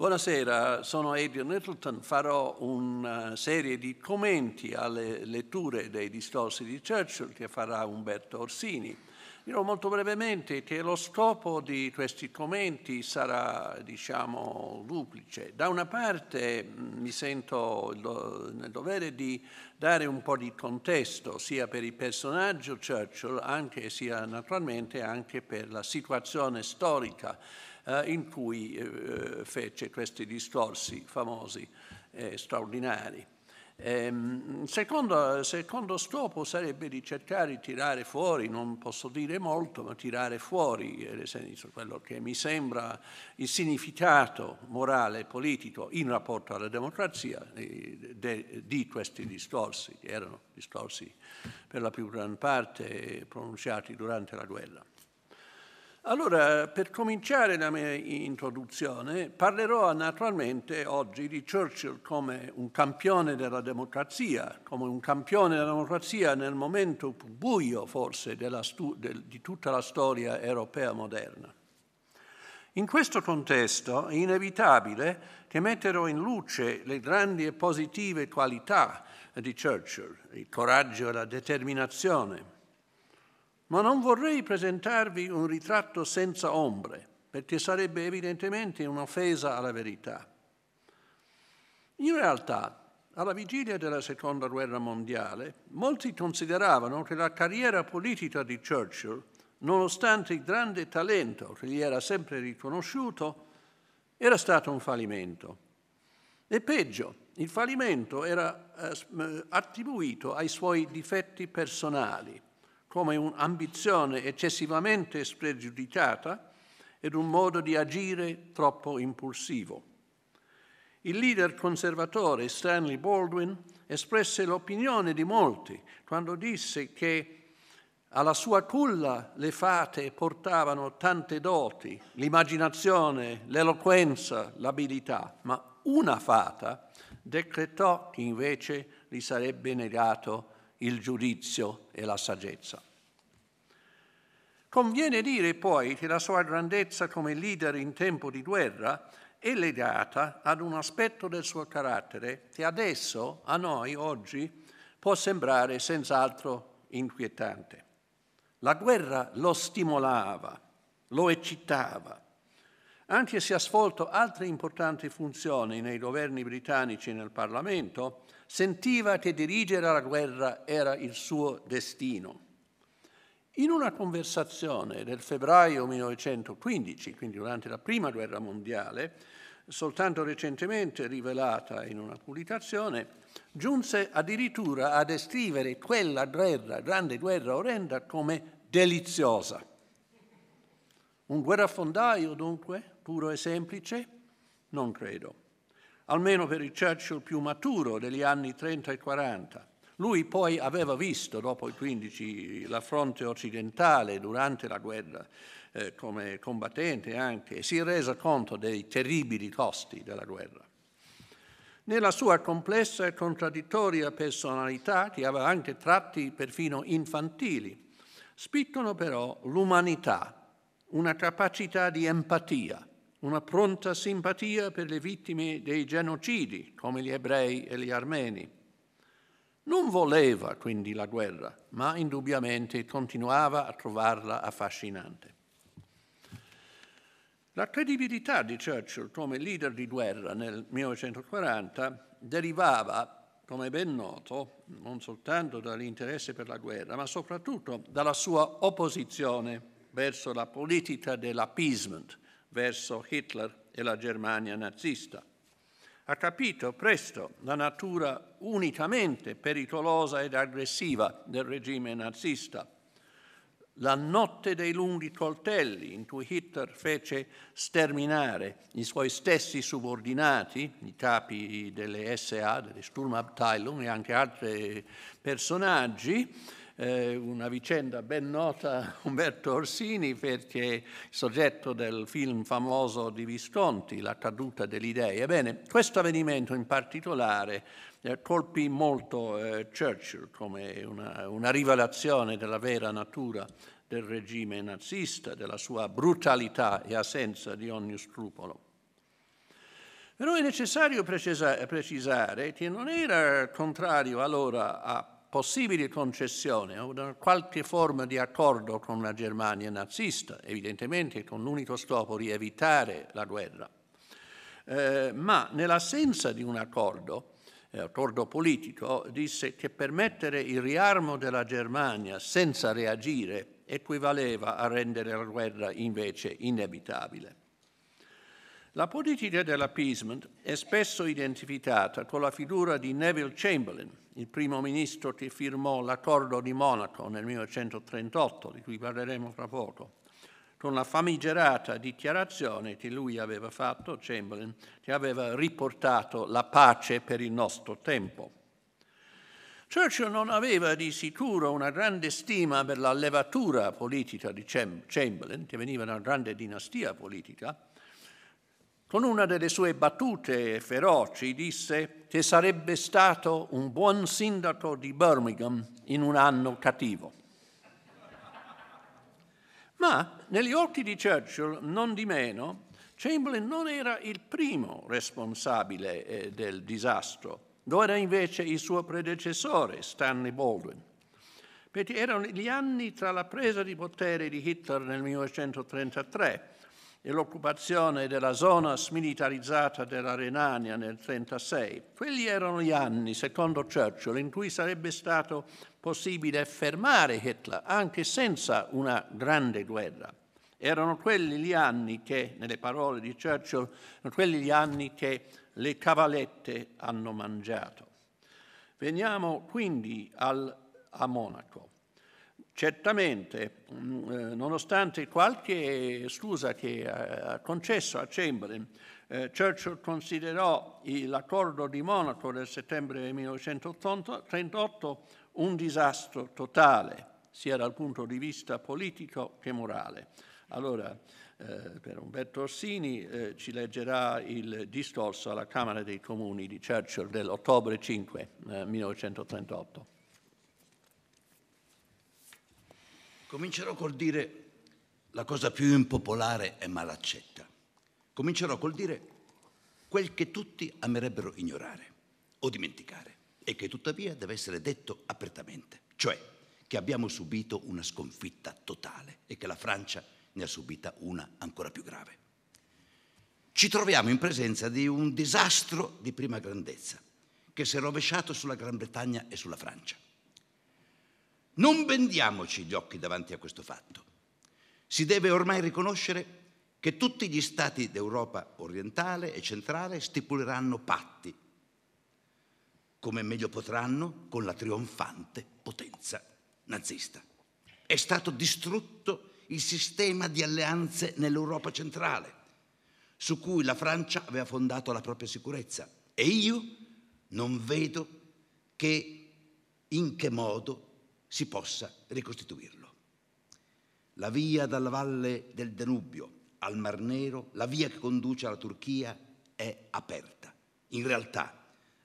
Buonasera, sono Adrian Littleton, farò una eh, serie di commenti alle letture dei discorsi di Churchill che farà Umberto Orsini. Dirò molto brevemente che lo scopo di questi commenti sarà, diciamo, duplice. Da una parte mm, mi sento nel dovere di dare un po' di contesto sia per il personaggio Churchill, anche, sia naturalmente anche per la situazione storica eh, in cui eh, fece questi discorsi famosi e straordinari. Ehm, secondo, secondo, scopo sarebbe di cercare di tirare fuori, non posso dire molto, ma tirare fuori, eh, nel senso quello che mi sembra il significato morale e politico in rapporto alla democrazia de, di questi discorsi, che erano discorsi per la più gran parte pronunciati durante la guerra. Allora, per cominciare la mia introduzione, parlerò naturalmente oggi di Churchill come un campione della democrazia, come un campione della democrazia nel momento più buio forse stu- del, di tutta la storia europea moderna. In questo contesto è inevitabile che metterò in luce le grandi e positive qualità di Churchill, il coraggio e la determinazione ma non vorrei presentarvi un ritratto senza ombre, perché sarebbe evidentemente un'offesa alla verità. In realtà, alla vigilia della Seconda Guerra Mondiale, molti consideravano che la carriera politica di Churchill, nonostante il grande talento che gli era sempre riconosciuto, era stato un fallimento. E peggio, il fallimento era eh, eh, attribuito ai suoi difetti personali come un'ambizione eccessivamente spregiudicata ed un modo di agire troppo impulsivo. Il leader conservatore Stanley Baldwin espresse l'opinione di molti quando disse che alla sua culla le fate portavano tante doti, l'immaginazione, l'eloquenza, l'abilità, ma una fata decretò che invece gli sarebbe negato il giudizio e la saggezza. Conviene dire poi che la sua grandezza come leader in tempo di guerra è legata ad un aspetto del suo carattere che adesso, a noi oggi, può sembrare senz'altro inquietante. La guerra lo stimolava, lo eccitava, anche se ha svolto altre importanti funzioni nei governi britannici e nel Parlamento, sentiva che dirigere la guerra era il suo destino. In una conversazione del febbraio 1915, quindi durante la Prima Guerra Mondiale, soltanto recentemente rivelata in una pubblicazione, giunse addirittura a descrivere quella guerra, grande guerra orrenda, come deliziosa. Un guerrafondaio, dunque, puro e semplice? Non credo. Almeno per il Churchill più maturo degli anni 30 e 40, lui poi aveva visto, dopo il 15, la fronte occidentale durante la guerra eh, come combattente anche, e si è reso conto dei terribili costi della guerra. Nella sua complessa e contraddittoria personalità, che aveva anche tratti perfino infantili, spiccano però l'umanità, una capacità di empatia, una pronta simpatia per le vittime dei genocidi, come gli ebrei e gli armeni, non voleva quindi la guerra, ma indubbiamente continuava a trovarla affascinante. La credibilità di Churchill come leader di guerra nel 1940 derivava, come ben noto, non soltanto dall'interesse per la guerra, ma soprattutto dalla sua opposizione verso la politica dell'appeasement, verso Hitler e la Germania nazista ha capito presto la natura unicamente pericolosa ed aggressiva del regime nazista. La notte dei lunghi coltelli in cui Hitler fece sterminare i suoi stessi subordinati, i capi delle SA, delle Sturmabteilung e anche altri personaggi, eh, una vicenda ben nota, Umberto Orsini, perché è soggetto del film famoso di Visconti, La caduta degli dei. Ebbene, questo avvenimento in particolare eh, colpì molto eh, Churchill come una, una rivelazione della vera natura del regime nazista, della sua brutalità e assenza di ogni scrupolo. Però è necessario precisare che non era contrario allora a possibili concessioni o da qualche forma di accordo con la Germania nazista, evidentemente con l'unico scopo di evitare la guerra. Eh, ma nell'assenza di un accordo, eh, accordo politico, disse che permettere il riarmo della Germania senza reagire equivaleva a rendere la guerra invece inevitabile. La politica dell'appeasement è spesso identificata con la figura di Neville Chamberlain, il primo ministro che firmò l'accordo di Monaco nel 1938, di cui parleremo fra poco, con la famigerata dichiarazione che lui aveva fatto, Chamberlain, che aveva riportato la pace per il nostro tempo. Churchill non aveva di sicuro una grande stima per la levatura politica di Chamberlain, che veniva da una grande dinastia politica, con una delle sue battute feroci disse che sarebbe stato un buon sindaco di Birmingham in un anno cattivo. Ma negli occhi di Churchill, non di meno, Chamberlain non era il primo responsabile eh, del disastro, lo era invece il suo predecessore, Stanley Baldwin. Perché erano gli anni tra la presa di potere di Hitler nel 1933 e l'occupazione della zona smilitarizzata della Renania nel 1936. Quelli erano gli anni, secondo Churchill, in cui sarebbe stato possibile fermare Hitler anche senza una grande guerra. Erano quelli gli anni che, nelle parole di Churchill, erano quelli gli anni che le cavallette hanno mangiato. Veniamo quindi al, a Monaco. Certamente, mm, eh, nonostante qualche scusa che ha concesso a Chamberlain, eh, Churchill considerò l'accordo di Monaco del settembre 1938 un disastro totale, sia dal punto di vista politico che morale. Allora, eh, per Umberto Orsini ci leggerà il discorso alla Camera dei Comuni di Churchill dell'ottobre 5 1938. Comincerò col dire la cosa più impopolare è malaccetta. Comincerò col dire quel che tutti amerebbero ignorare o dimenticare e che tuttavia deve essere detto apertamente, cioè che abbiamo subito una sconfitta totale e che la Francia ne ha subita una ancora più grave. Ci troviamo in presenza di un disastro di prima grandezza che si è rovesciato sulla Gran Bretagna e sulla Francia non vendiamoci gli occhi davanti a questo fatto. Si deve ormai riconoscere che tutti gli stati d'Europa orientale e centrale stipuleranno patti, come meglio potranno, con la trionfante potenza nazista. È stato distrutto il sistema di alleanze nell'Europa centrale, su cui la Francia aveva fondato la propria sicurezza. E io non vedo che in che modo si possa ricostituirlo. La via dalla valle del Danubio al Mar Nero, la via che conduce alla Turchia, è aperta. In realtà,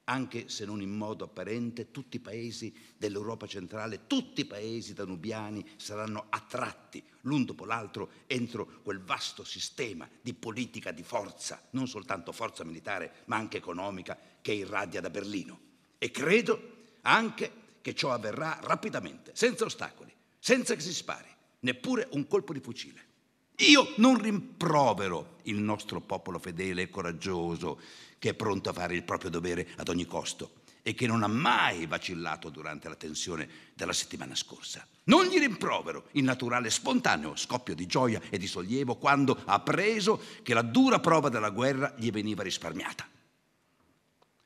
anche se non in modo apparente, tutti i paesi dell'Europa centrale, tutti i paesi danubiani saranno attratti l'un dopo l'altro entro quel vasto sistema di politica di forza, non soltanto forza militare, ma anche economica, che irradia da Berlino. E credo anche che ciò avverrà rapidamente, senza ostacoli, senza che si spari, neppure un colpo di fucile. Io non rimprovero il nostro popolo fedele e coraggioso che è pronto a fare il proprio dovere ad ogni costo e che non ha mai vacillato durante la tensione della settimana scorsa. Non gli rimprovero il naturale spontaneo scoppio di gioia e di sollievo quando ha preso che la dura prova della guerra gli veniva risparmiata.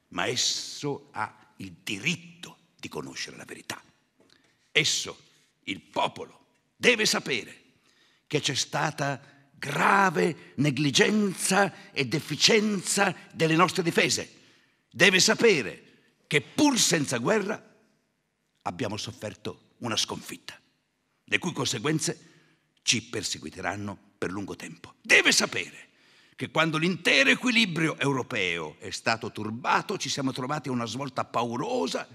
Ma esso ha il diritto di conoscere la verità. Esso, il popolo, deve sapere che c'è stata grave negligenza e deficienza delle nostre difese. Deve sapere che pur senza guerra abbiamo sofferto una sconfitta, le cui conseguenze ci perseguiteranno per lungo tempo. Deve sapere che quando l'intero equilibrio europeo è stato turbato ci siamo trovati a una svolta paurosa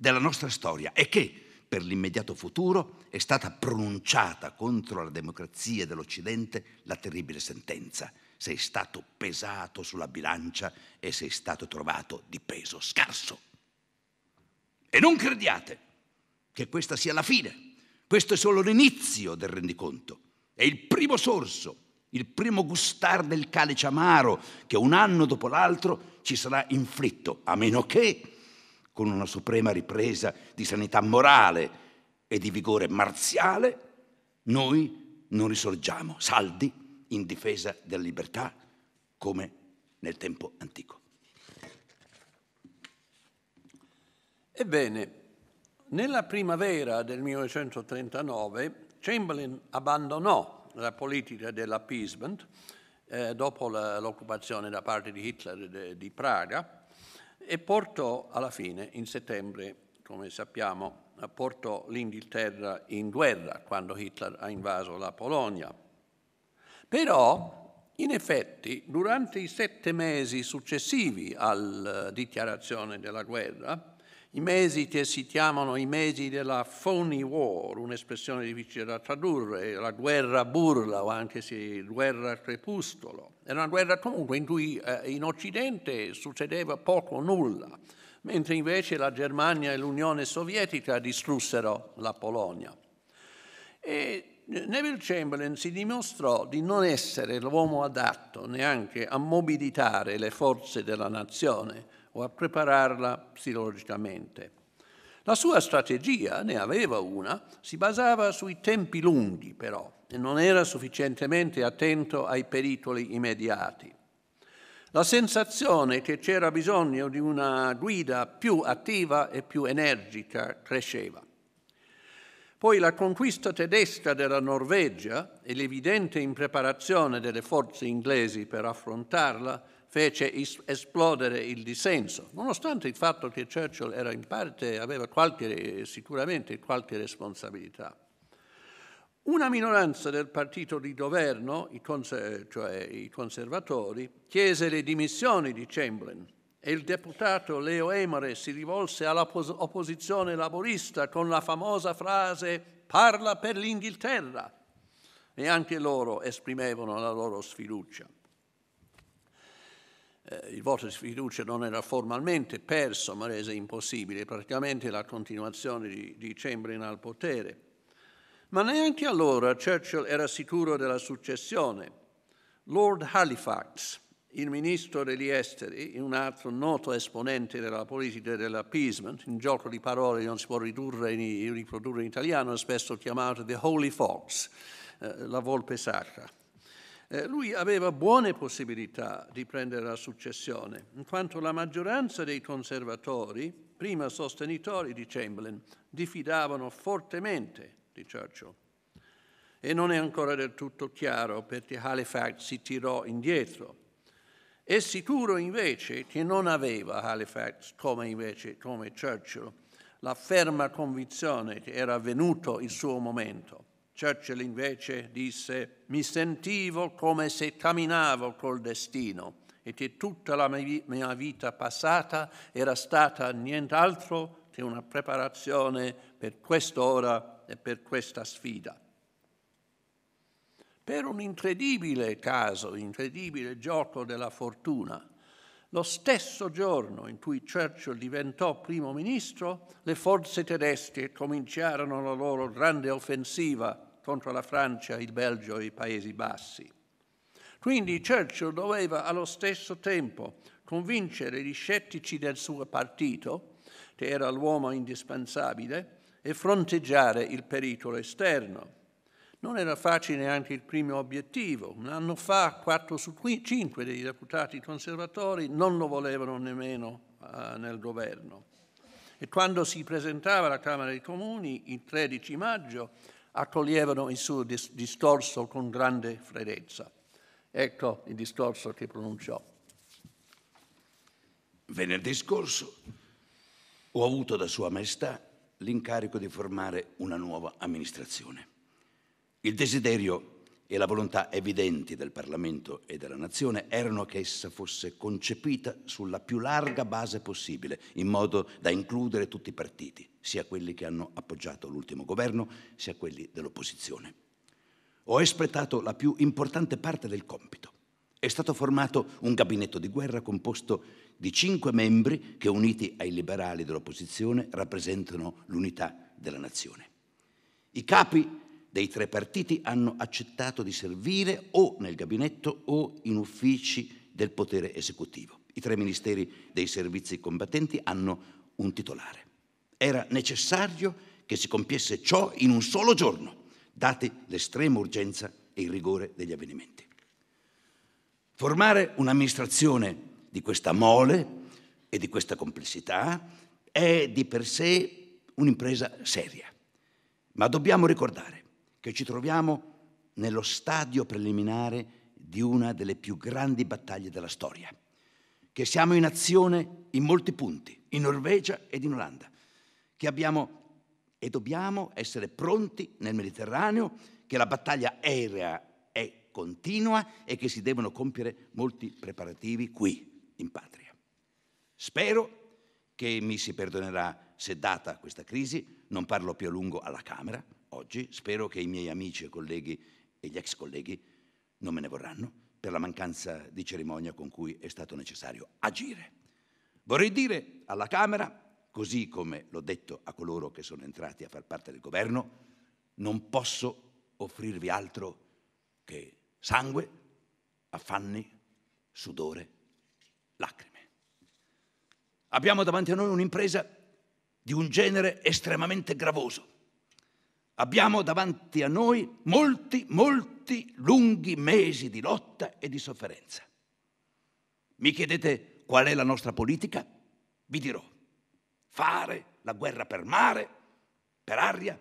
della nostra storia e che per l'immediato futuro è stata pronunciata contro la democrazia dell'Occidente la terribile sentenza. Sei stato pesato sulla bilancia e sei stato trovato di peso scarso. E non crediate che questa sia la fine. Questo è solo l'inizio del rendiconto. È il primo sorso il primo gustar del calice amaro che un anno dopo l'altro ci sarà inflitto, a meno che con una suprema ripresa di sanità morale e di vigore marziale, noi non risorgiamo saldi in difesa della libertà come nel tempo antico. Ebbene, nella primavera del 1939 Chamberlain abbandonò la politica dell'appeasement eh, dopo la, l'occupazione da parte di Hitler de, di Praga e portò alla fine, in settembre, come sappiamo, portò l'Inghilterra in guerra quando Hitler ha invaso la Polonia. Però, in effetti, durante i sette mesi successivi alla eh, dichiarazione della guerra, i mesi che si chiamano i mesi della phony war, un'espressione difficile da tradurre, la guerra burla o anche se guerra crepuscolo. Era una guerra comunque in cui eh, in Occidente succedeva poco o nulla, mentre invece la Germania e l'Unione Sovietica distrussero la Polonia. E Neville Chamberlain si dimostrò di non essere l'uomo adatto neanche a mobilitare le forze della nazione o a prepararla psicologicamente. La sua strategia, ne aveva una, si basava sui tempi lunghi però e non era sufficientemente attento ai pericoli immediati. La sensazione che c'era bisogno di una guida più attiva e più energica cresceva. Poi la conquista tedesca della Norvegia e l'evidente impreparazione delle forze inglesi per affrontarla fece esplodere il dissenso, nonostante il fatto che Churchill era in parte, aveva qualche, sicuramente qualche responsabilità. Una minoranza del partito di governo, i cons- cioè i conservatori, chiese le dimissioni di Chamberlain e il deputato Leo Emere si rivolse all'opposizione laborista con la famosa frase parla per l'Inghilterra e anche loro esprimevano la loro sfiducia eh, il voto di fiducia non era formalmente perso, ma rese impossibile praticamente la continuazione di, di Chamberlain al potere. Ma neanche allora Churchill era sicuro della successione. Lord Halifax, il ministro degli esteri, un altro noto esponente della politica dell'appeasement, un gioco di parole che non si può ridurre in, riprodurre in italiano, spesso chiamato The Holy Fox, eh, la volpe sacra. Eh, lui aveva buone possibilità di prendere la successione, in quanto la maggioranza dei conservatori, prima sostenitori di Chamberlain, diffidavano fortemente di Churchill. E non è ancora del tutto chiaro perché Halifax si tirò indietro. È sicuro invece che non aveva Halifax, come invece come Churchill, la ferma convinzione che era venuto il suo momento Churchill invece disse mi sentivo come se camminavo col destino e che tutta la mia vita passata era stata nient'altro che una preparazione per quest'ora e per questa sfida. Per un incredibile caso, incredibile gioco della fortuna, lo stesso giorno in cui Churchill diventò primo ministro, le forze tedesche cominciarono la loro grande offensiva contro la Francia, il Belgio e i Paesi Bassi. Quindi Churchill doveva allo stesso tempo convincere gli scettici del suo partito, che era l'uomo indispensabile, e fronteggiare il pericolo esterno. Non era facile neanche il primo obiettivo. Un anno fa 4 su 5 dei deputati conservatori non lo volevano nemmeno uh, nel governo. E quando si presentava alla Camera dei Comuni il 13 maggio, accoglievano il suo discorso con grande freddezza. Ecco il discorso che pronunciò. Venerdì scorso ho avuto da Sua Maestà l'incarico di formare una nuova amministrazione. Il desiderio e la volontà evidenti del Parlamento e della Nazione erano che essa fosse concepita sulla più larga base possibile, in modo da includere tutti i partiti, sia quelli che hanno appoggiato l'ultimo governo, sia quelli dell'opposizione. Ho espletato la più importante parte del compito. È stato formato un gabinetto di guerra composto di cinque membri che, uniti ai liberali dell'opposizione, rappresentano l'unità della nazione. I capi dei tre partiti hanno accettato di servire o nel gabinetto o in uffici del potere esecutivo. I tre ministeri dei servizi combattenti hanno un titolare. Era necessario che si compiesse ciò in un solo giorno, date l'estrema urgenza e il rigore degli avvenimenti. Formare un'amministrazione di questa mole e di questa complessità è di per sé un'impresa seria, ma dobbiamo ricordare che ci troviamo nello stadio preliminare di una delle più grandi battaglie della storia, che siamo in azione in molti punti, in Norvegia ed in Olanda, che abbiamo e dobbiamo essere pronti nel Mediterraneo, che la battaglia aerea è continua e che si devono compiere molti preparativi qui, in patria. Spero che mi si perdonerà se data questa crisi, non parlo più a lungo alla Camera, oggi, spero che i miei amici e colleghi e gli ex colleghi non me ne vorranno per la mancanza di cerimonia con cui è stato necessario agire. Vorrei dire alla Camera, così come l'ho detto a coloro che sono entrati a far parte del governo, non posso offrirvi altro che sangue, affanni, sudore, lacrime. Abbiamo davanti a noi un'impresa di un genere estremamente gravoso, Abbiamo davanti a noi molti, molti lunghi mesi di lotta e di sofferenza. Mi chiedete qual è la nostra politica? Vi dirò, fare la guerra per mare, per aria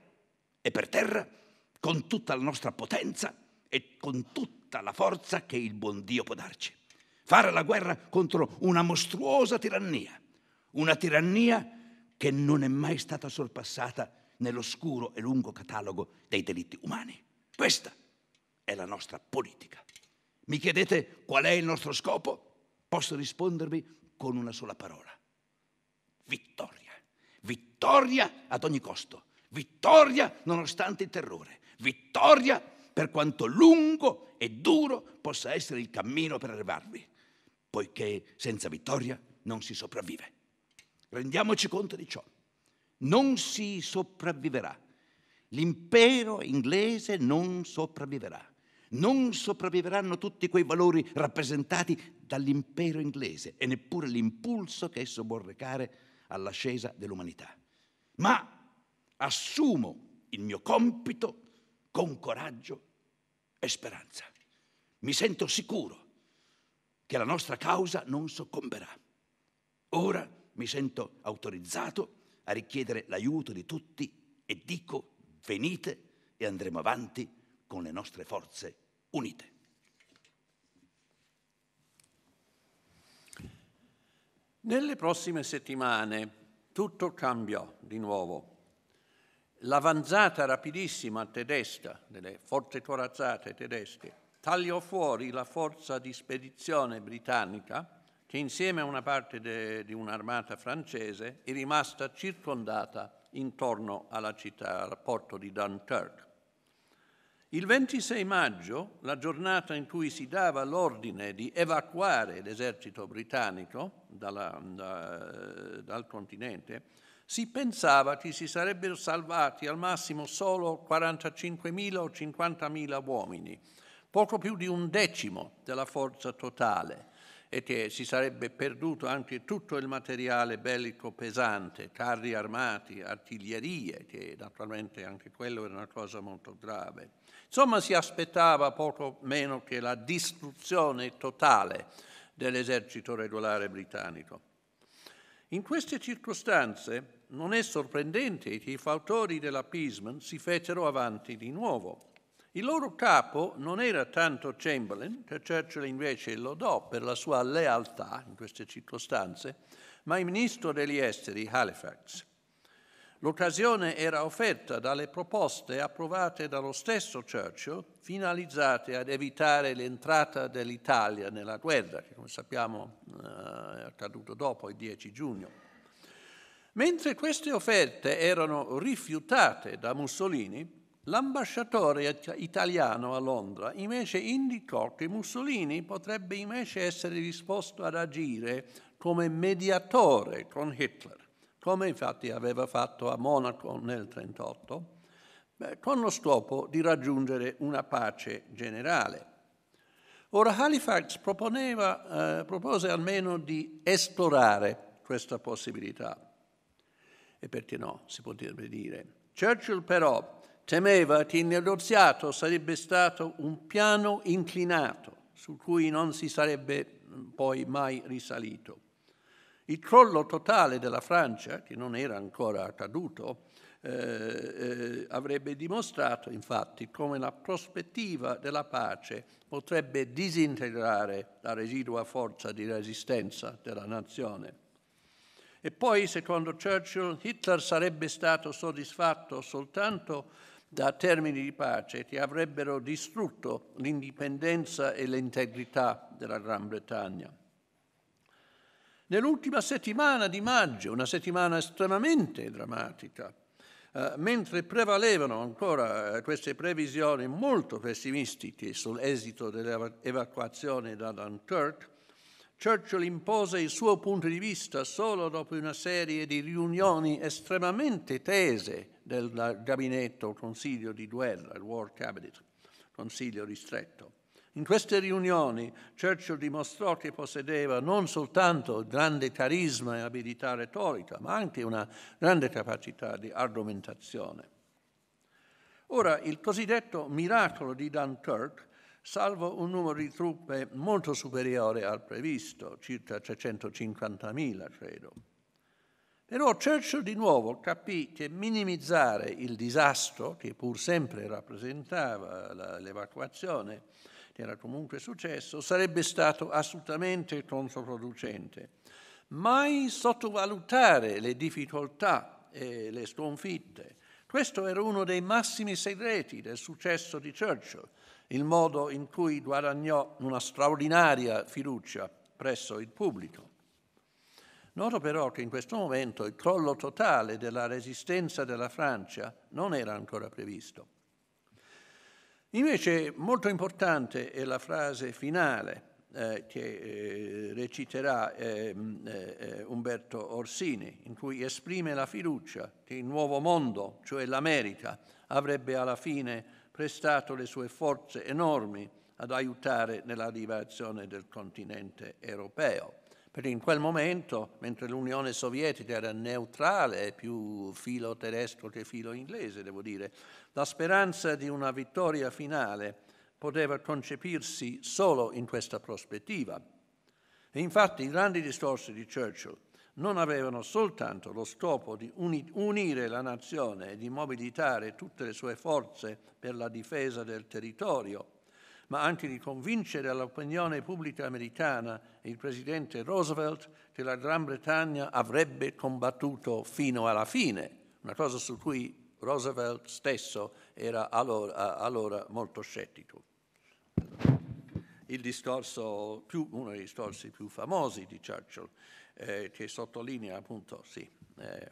e per terra, con tutta la nostra potenza e con tutta la forza che il buon Dio può darci. Fare la guerra contro una mostruosa tirannia, una tirannia che non è mai stata sorpassata nell'oscuro e lungo catalogo dei delitti umani. Questa è la nostra politica. Mi chiedete qual è il nostro scopo? Posso rispondervi con una sola parola. Vittoria. Vittoria ad ogni costo. Vittoria nonostante il terrore. Vittoria per quanto lungo e duro possa essere il cammino per arrivarvi, poiché senza vittoria non si sopravvive. Rendiamoci conto di ciò non si sopravviverà. L'impero inglese non sopravviverà. Non sopravviveranno tutti quei valori rappresentati dall'impero inglese e neppure l'impulso che esso può recare all'ascesa dell'umanità. Ma assumo il mio compito con coraggio e speranza. Mi sento sicuro che la nostra causa non soccomberà. Ora mi sento autorizzato a a richiedere l'aiuto di tutti e dico venite e andremo avanti con le nostre forze unite. Nelle prossime settimane tutto cambiò di nuovo. L'avanzata rapidissima tedesca, delle forze corazzate tedesche, tagliò fuori la forza di spedizione britannica che insieme a una parte de, di un'armata francese è rimasta circondata intorno alla città, al porto di Dunkirk. Il 26 maggio, la giornata in cui si dava l'ordine di evacuare l'esercito britannico dalla, da, dal continente, si pensava che si sarebbero salvati al massimo solo 45.000 o 50.000 uomini, poco più di un decimo della forza totale e che si sarebbe perduto anche tutto il materiale bellico pesante, carri armati, artiglierie, che naturalmente anche quello era una cosa molto grave. Insomma si aspettava poco meno che la distruzione totale dell'esercito regolare britannico. In queste circostanze non è sorprendente che i fautori dell'appeasement si fecero avanti di nuovo il loro capo non era tanto Chamberlain, che Churchill invece lodò per la sua lealtà in queste circostanze, ma il ministro degli esteri Halifax. L'occasione era offerta dalle proposte approvate dallo stesso Churchill finalizzate ad evitare l'entrata dell'Italia nella guerra, che come sappiamo eh, è accaduto dopo il 10 giugno. Mentre queste offerte erano rifiutate da Mussolini, L'ambasciatore italiano a Londra invece indicò che Mussolini potrebbe invece essere disposto ad agire come mediatore con Hitler, come infatti aveva fatto a Monaco nel 1938, con lo scopo di raggiungere una pace generale. Ora Halifax proponeva, eh, propose almeno di esplorare questa possibilità. E perché no, si potrebbe dire. Churchill però Temeva che il negoziato sarebbe stato un piano inclinato su cui non si sarebbe mm, poi mai risalito. Il crollo totale della Francia, che non era ancora accaduto, eh, eh, avrebbe dimostrato infatti come la prospettiva della pace potrebbe disintegrare la residua forza di resistenza della nazione. E poi, secondo Churchill, Hitler sarebbe stato soddisfatto soltanto da termini di pace che avrebbero distrutto l'indipendenza e l'integrità della Gran Bretagna. Nell'ultima settimana di maggio, una settimana estremamente drammatica, Uh, mentre prevalevano ancora eh, queste previsioni molto pessimistiche sull'esito dell'evacuazione da Dunkirk, Churchill impose il suo punto di vista solo dopo una serie di riunioni estremamente tese del gabinetto consiglio di guerra, il War Cabinet, consiglio ristretto. In queste riunioni Churchill dimostrò che possedeva non soltanto grande carisma e abilità retorica, ma anche una grande capacità di argomentazione. Ora, il cosiddetto miracolo di Dunkirk salvo un numero di truppe molto superiore al previsto, circa 350.000 credo. Però Churchill di nuovo capì che minimizzare il disastro che pur sempre rappresentava l'evacuazione, che era comunque successo, sarebbe stato assolutamente controproducente. Mai sottovalutare le difficoltà e le sconfitte. Questo era uno dei massimi segreti del successo di Churchill, il modo in cui guadagnò una straordinaria fiducia presso il pubblico. Noto però che in questo momento il crollo totale della resistenza della Francia non era ancora previsto. Invece molto importante è la frase finale eh, che eh, reciterà ehm, eh, eh, Umberto Orsini, in cui esprime la fiducia che il nuovo mondo, cioè l'America, avrebbe alla fine prestato le sue forze enormi ad aiutare nell'arrivazione del continente europeo. Perché in quel momento, mentre l'Unione Sovietica era neutrale, più filo tedesco che filo inglese, devo dire, la speranza di una vittoria finale poteva concepirsi solo in questa prospettiva. E infatti i grandi discorsi di Churchill non avevano soltanto lo scopo di unire la nazione e di mobilitare tutte le sue forze per la difesa del territorio, ma anche di convincere all'opinione pubblica americana e il presidente Roosevelt che la Gran Bretagna avrebbe combattuto fino alla fine, una cosa su cui Roosevelt stesso era allora, allora molto scettico. Più, uno dei discorsi più famosi di Churchill eh, che sottolinea appunto sì, eh,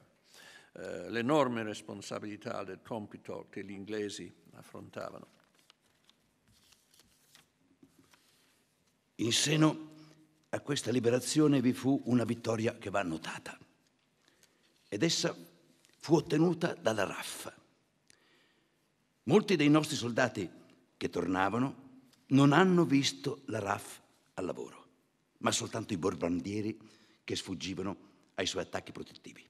eh, l'enorme responsabilità del compito che gli inglesi affrontavano. In seno a questa liberazione vi fu una vittoria che va notata ed essa fu ottenuta dalla RAF. Molti dei nostri soldati che tornavano non hanno visto la RAF al lavoro, ma soltanto i borbandieri che sfuggivano ai suoi attacchi protettivi.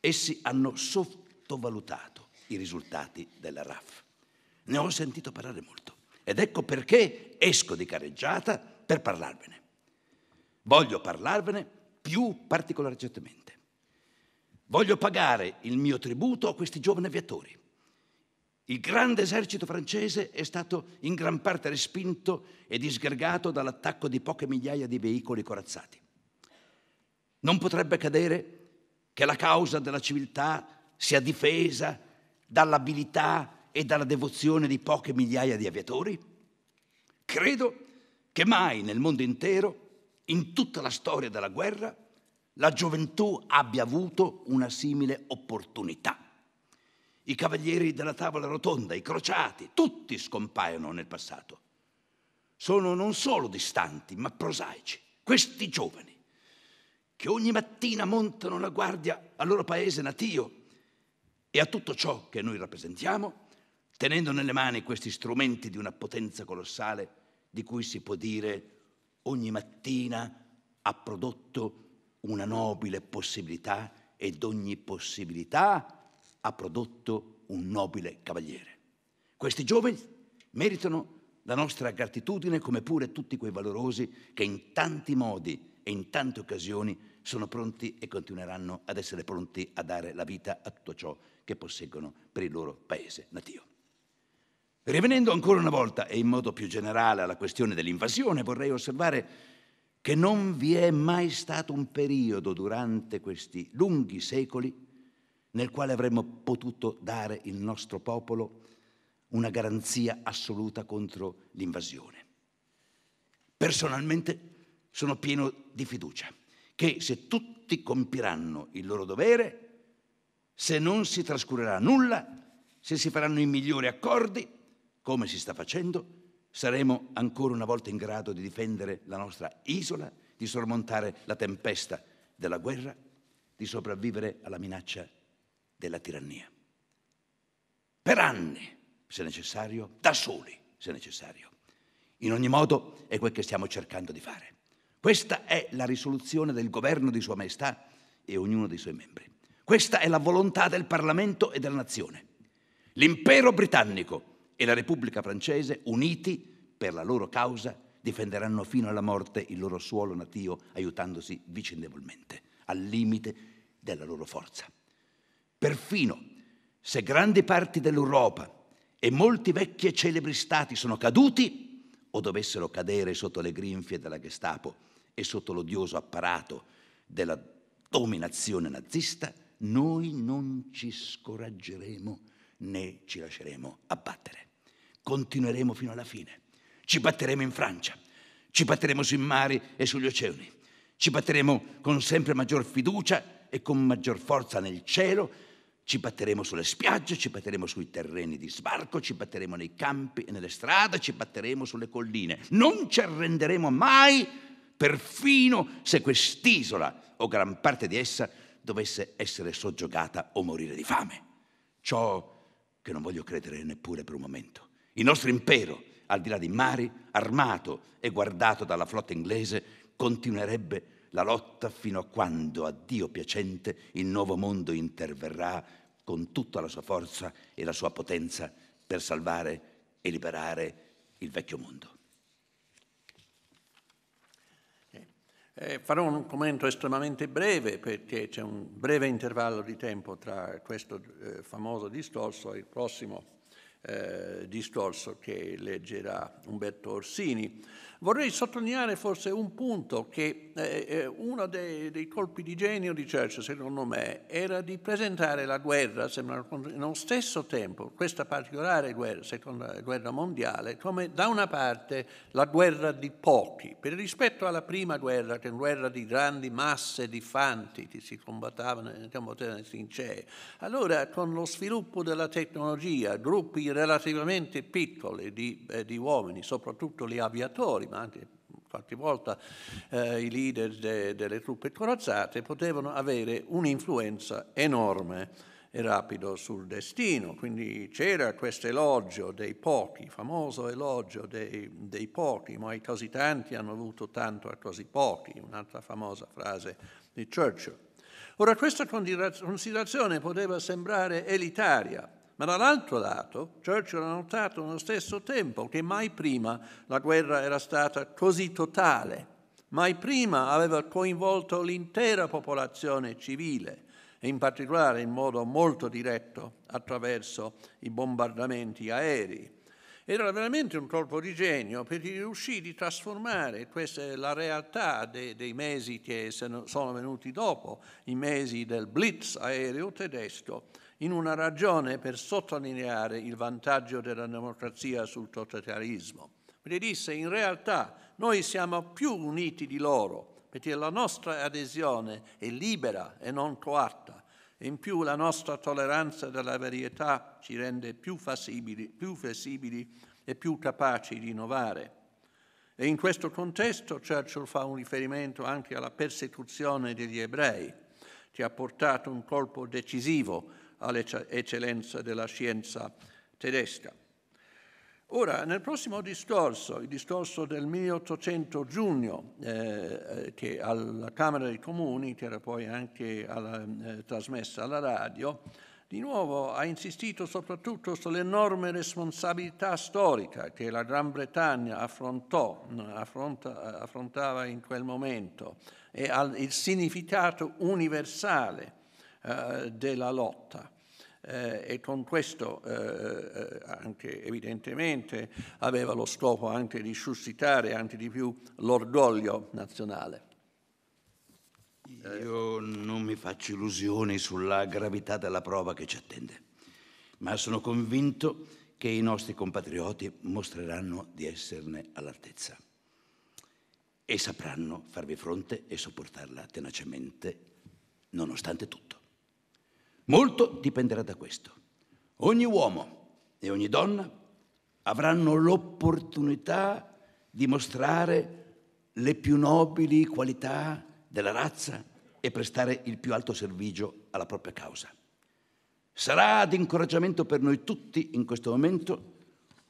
Essi hanno sottovalutato i risultati della RAF. Ne ho sentito parlare molto ed ecco perché esco di carreggiata per parlarvene. Voglio parlarvene più particolarmente. Voglio pagare il mio tributo a questi giovani aviatori. Il grande esercito francese è stato in gran parte respinto e disgregato dall'attacco di poche migliaia di veicoli corazzati. Non potrebbe accadere che la causa della civiltà sia difesa dall'abilità e dalla devozione di poche migliaia di aviatori? Credo che mai nel mondo intero, in tutta la storia della guerra, la gioventù abbia avuto una simile opportunità. I cavalieri della tavola rotonda, i crociati, tutti scompaiono nel passato. Sono non solo distanti, ma prosaici. Questi giovani che ogni mattina montano la guardia al loro paese natio e a tutto ciò che noi rappresentiamo, tenendo nelle mani questi strumenti di una potenza colossale di cui si può dire ogni mattina ha prodotto una nobile possibilità ed ogni possibilità ha prodotto un nobile cavaliere. Questi giovani meritano la nostra gratitudine come pure tutti quei valorosi che in tanti modi e in tante occasioni sono pronti e continueranno ad essere pronti a dare la vita a tutto ciò che posseggono per il loro paese natio. Rivenendo ancora una volta e in modo più generale alla questione dell'invasione, vorrei osservare che non vi è mai stato un periodo durante questi lunghi secoli nel quale avremmo potuto dare il nostro popolo una garanzia assoluta contro l'invasione. Personalmente sono pieno di fiducia che se tutti compiranno il loro dovere, se non si trascurerà nulla, se si faranno i migliori accordi, come si sta facendo, saremo ancora una volta in grado di difendere la nostra isola, di sormontare la tempesta della guerra, di sopravvivere alla minaccia della tirannia. Per anni, se necessario, da soli, se necessario. In ogni modo è quel che stiamo cercando di fare. Questa è la risoluzione del governo di Sua Maestà e ognuno dei suoi membri. Questa è la volontà del Parlamento e della nazione. L'impero britannico e la Repubblica francese, uniti per la loro causa, difenderanno fino alla morte il loro suolo natio, aiutandosi vicendevolmente, al limite della loro forza. Perfino se grandi parti dell'Europa e molti vecchi e celebri stati sono caduti o dovessero cadere sotto le grinfie della Gestapo, e sotto l'odioso apparato della dominazione nazista, noi non ci scoraggeremo né ci lasceremo abbattere. Continueremo fino alla fine. Ci batteremo in Francia, ci batteremo sui mari e sugli oceani, ci batteremo con sempre maggior fiducia e con maggior forza nel cielo, ci batteremo sulle spiagge, ci batteremo sui terreni di sbarco, ci batteremo nei campi e nelle strade, ci batteremo sulle colline. Non ci arrenderemo mai perfino se quest'isola o gran parte di essa dovesse essere soggiogata o morire di fame. Ciò che non voglio credere neppure per un momento. Il nostro impero, al di là dei mari, armato e guardato dalla flotta inglese, continuerebbe la lotta fino a quando, a Dio piacente, il nuovo mondo interverrà con tutta la sua forza e la sua potenza per salvare e liberare il vecchio mondo. Eh, farò un commento estremamente breve perché c'è un breve intervallo di tempo tra questo eh, famoso discorso e il prossimo eh, discorso che leggerà Umberto Orsini. Vorrei sottolineare forse un punto che eh, eh, uno dei, dei, colpi di genio di Church, secondo me, era di presentare la guerra, nello stesso tempo, questa particolare guerra, seconda guerra mondiale, come da una parte la guerra di pochi, per rispetto alla prima guerra, che è una guerra di grandi masse di fanti eh, che si combattevano, combattevano in trincee. Allora, con lo sviluppo della tecnologia, gruppi relativamente piccoli di, eh, di uomini, soprattutto gli aviatori, volta, anche qualche volta eh, i leader de, delle truppe corazzate potevano avere un'influenza enorme e rapido sul destino. Quindi c'era questo elogio dei pochi, famoso elogio dei, dei, pochi, ma i così tanti hanno avuto tanto a così pochi, un'altra famosa frase di Churchill. Ora questa considerazione poteva sembrare elitaria, ma dall'altro lato Churchill ha notato nello stesso tempo che mai prima la guerra era stata così totale, mai prima aveva coinvolto l'intera popolazione civile e in particolare in modo molto diretto attraverso i bombardamenti aerei. Era veramente un colpo di genio perché riuscì di trasformare questa, la realtà de, dei mesi che sono venuti dopo, i mesi del blitz aereo tedesco, in una ragione per sottolineare il vantaggio della democrazia sul totalitarismo. Mi disse, in realtà noi siamo più uniti di loro, perché la nostra adesione è libera e non coatta, e in più la nostra tolleranza della varietà ci rende più flessibili, più flessibili e più capaci di innovare. E in questo contesto Churchill fa un riferimento anche alla persecuzione degli ebrei, che ha portato un colpo decisivo all'eccellenza della scienza tedesca. Ora, nel prossimo discorso, il discorso del 1800 giugno, eh, eh, che alla Camera dei Comuni, che era poi anche alla, eh, trasmessa alla radio, di nuovo ha insistito soprattutto sull'enorme responsabilità storica che la Gran Bretagna affrontò, affronta, affrontava in quel momento e al, il significato universale eh, della lotta eh, e con questo eh, eh, anche evidentemente aveva lo scopo anche di suscitare anche di più l'orgoglio nazionale. Io non mi faccio illusioni sulla gravità della prova che ci attende, ma sono convinto che i nostri compatrioti mostreranno di esserne all'altezza e sapranno farvi fronte e sopportarla tenacemente nonostante tutto. Molto dipenderà da questo. Ogni uomo e ogni donna avranno l'opportunità di mostrare le più nobili qualità della razza e prestare il più alto servigio alla propria causa. Sarà di incoraggiamento per noi tutti in questo momento,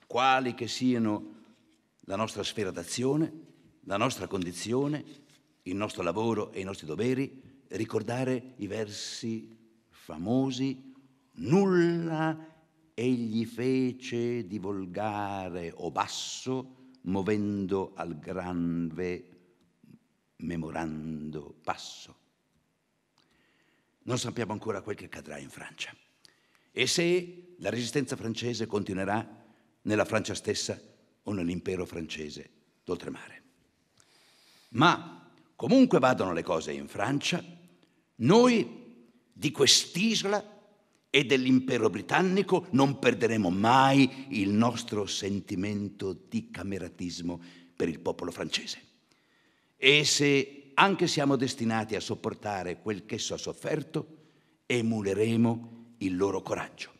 quali che siano la nostra sfera d'azione, la nostra condizione, il nostro lavoro e i nostri doveri, ricordare i versi famosi, nulla egli fece di volgare o basso, muovendo al grande memorando passo. Non sappiamo ancora quel che accadrà in Francia e se la resistenza francese continuerà nella Francia stessa o nell'impero francese d'oltremare. Ma comunque vadano le cose in Francia, noi di quest'isola e dell'impero britannico non perderemo mai il nostro sentimento di cameratismo per il popolo francese. E se anche siamo destinati a sopportare quel che esso ha sofferto, emuleremo il loro coraggio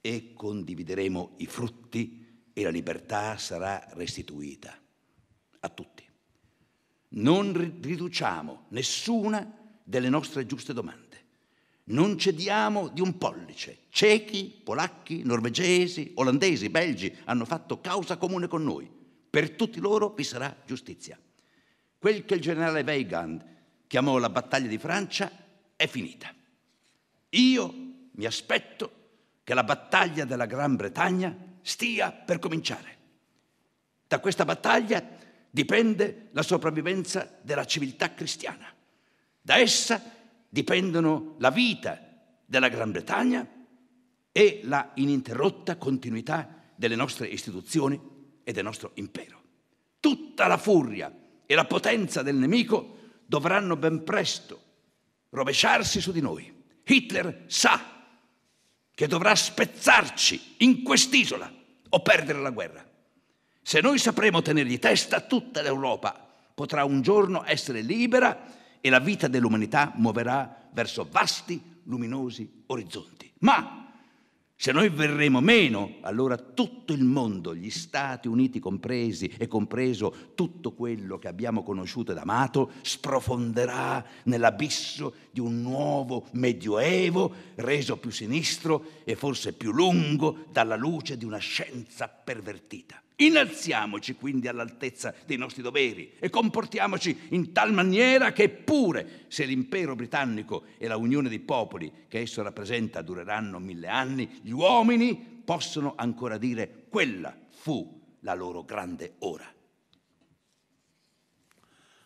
e condivideremo i frutti e la libertà sarà restituita a tutti. Non riduciamo nessuna delle nostre giuste domande non cediamo di un pollice. Cechi, polacchi, norvegesi, olandesi, belgi hanno fatto causa comune con noi. Per tutti loro vi sarà giustizia. Quel che il generale Weygand chiamò la battaglia di Francia è finita. Io mi aspetto che la battaglia della Gran Bretagna stia per cominciare. Da questa battaglia dipende la sopravvivenza della civiltà cristiana. Da essa dipendono la vita della Gran Bretagna e la ininterrotta continuità delle nostre istituzioni e del nostro impero. Tutta la furia e la potenza del nemico dovranno ben presto rovesciarsi su di noi. Hitler sa che dovrà spezzarci in quest'isola o perdere la guerra. Se noi sapremo tenergli testa, tutta l'Europa potrà un giorno essere libera e la vita dell'umanità muoverà verso vasti, luminosi orizzonti. Ma se noi verremo meno, allora tutto il mondo, gli Stati Uniti compresi e compreso tutto quello che abbiamo conosciuto ed amato, sprofonderà nell'abisso di un nuovo medioevo reso più sinistro e forse più lungo dalla luce di una scienza pervertita. Innalziamoci quindi all'altezza dei nostri doveri e comportiamoci in tal maniera che pure se l'impero britannico e la unione dei popoli che esso rappresenta dureranno mille anni, gli uomini possono ancora dire quella fu la loro grande ora.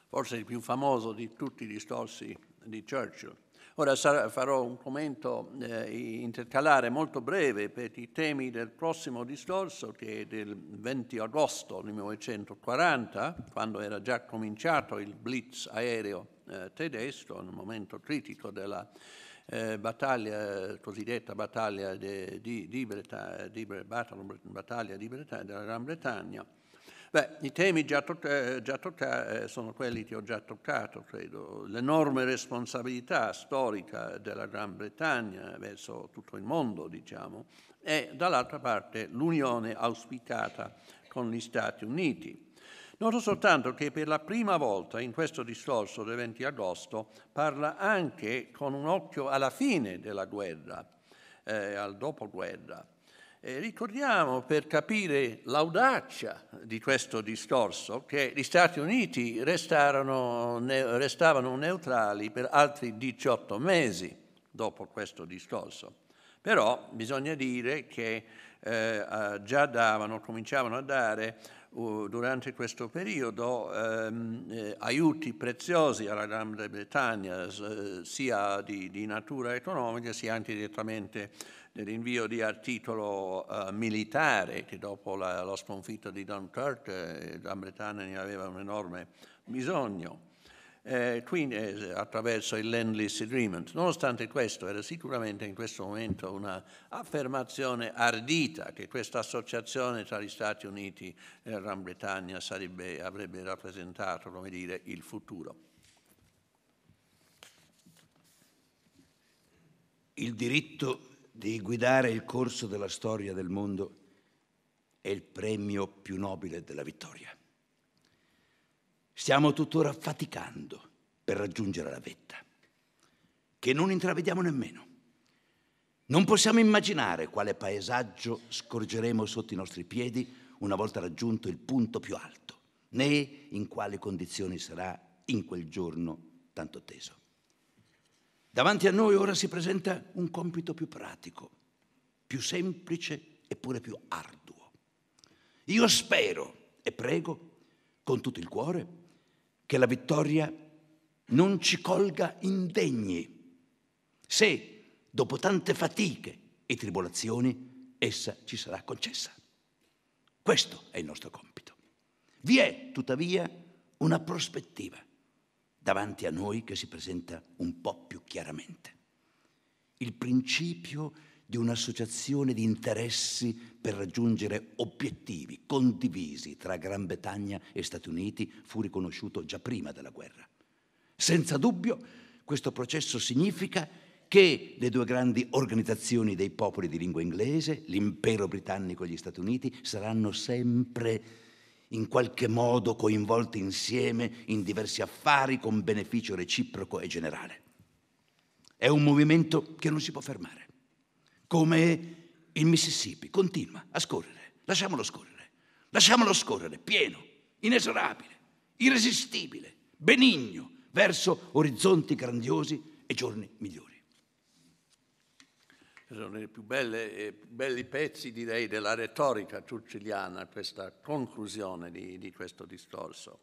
Forse il più famoso di tutti gli stossi di Churchill Ora farò un commento eh, intercalare molto breve per i temi del prossimo discorso che è del 20 agosto 1940, quando era già cominciato il blitz aereo eh, tedesco, nel momento critico della eh, battaglia, cosiddetta battaglia de, di, di, Breta, di, Breta, battaglia di Breta, della Gran Bretagna Beh, i temi già, toccati eh, eh, sono quelli che ho già toccato, credo. L'enorme responsabilità storica della Gran Bretagna verso tutto il mondo, diciamo, e dall'altra parte l'unione auspicata con gli Stati Uniti. Noto soltanto che per la prima volta in questo discorso del 20 agosto parla anche con un occhio alla fine della guerra, eh, al dopoguerra. Eh, ricordiamo per capire l'audacia di questo discorso che gli Stati Uniti ne, restavano neutrali per altri 18 mesi dopo questo discorso. Però bisogna dire che eh, eh già davano, cominciavano a dare durante questo periodo ehm, eh, aiuti preziosi alla Grande Bretagna, eh, sia di, di, natura economica sia anche direttamente dell'invio di articolo eh, militare, che dopo la, la sconfitta di Dunkirk la eh, Gran Bretagna ne aveva un enorme bisogno eh, quindi, eh, attraverso il Land-Lease Agreement. Nonostante questo era sicuramente in questo momento un'affermazione ardita che questa associazione tra gli Stati Uniti e la Gran Bretagna sarebbe, avrebbe rappresentato come dire, il futuro. Il diritto di guidare il corso della storia del mondo è il premio più nobile della vittoria. Stiamo tuttora faticando per raggiungere la vetta, che non intravediamo nemmeno. Non possiamo immaginare quale paesaggio scorgeremo sotto i nostri piedi una volta raggiunto il punto più alto, né in quali condizioni sarà in quel giorno tanto teso. Davanti a noi ora si presenta un compito più pratico, più semplice eppure più arduo. Io spero e prego con tutto il cuore che la vittoria non ci colga indegni, se dopo tante fatiche e tribolazioni essa ci sarà concessa. Questo è il nostro compito. Vi è tuttavia una prospettiva davanti a noi che si presenta un po' più chiaramente. Il principio di un'associazione di interessi per raggiungere obiettivi condivisi tra Gran Bretagna e Stati Uniti fu riconosciuto già prima della guerra. Senza dubbio, questo processo significa che le due grandi organizzazioni dei popoli di lingua inglese, l'impero britannico e gli Stati Uniti, saranno sempre in qualche modo coinvolti insieme in diversi affari con beneficio reciproco e generale. È un movimento che non si può fermare come il Mississippi, continua a scorrere, lasciamolo scorrere, lasciamolo scorrere, pieno, inesorabile, irresistibile, benigno, verso orizzonti grandiosi e giorni migliori. Sono i più belli, eh, belli pezzi, direi, della retorica tucciliana, questa conclusione di, di questo discorso.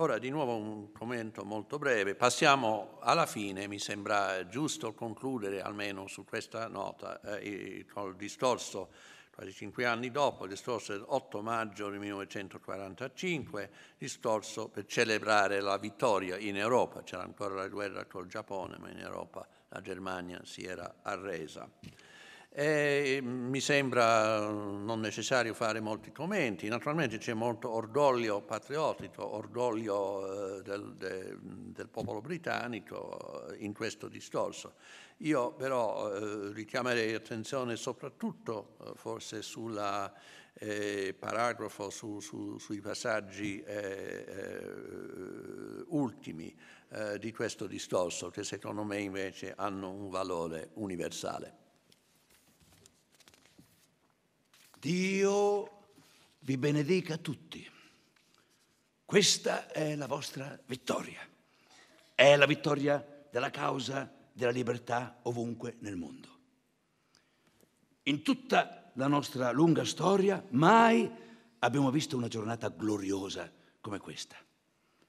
Ora di nuovo un commento molto breve, passiamo alla fine, mi sembra giusto concludere almeno su questa nota eh, il discorso quasi cinque anni dopo, il discorso dell'8 maggio 1945, discorso per celebrare la vittoria in Europa, c'era ancora la guerra col Giappone, ma in Europa la Germania si era arresa. E mm, mi sembra mm, non necessario fare molti commenti, naturalmente c'è molto orgoglio patriottico, orgoglio eh, del, de, mm, del, popolo britannico eh, in questo discorso. Io però eh, richiamerei attenzione soprattutto eh, forse sulla eh, paragrafo su, su, sui passaggi ultimi di questo discorso che secondo me invece hanno un valore universale. Dio vi benedica tutti. Questa è la vostra vittoria. È la vittoria della causa della libertà ovunque nel mondo. In tutta la nostra lunga storia mai abbiamo visto una giornata gloriosa come questa.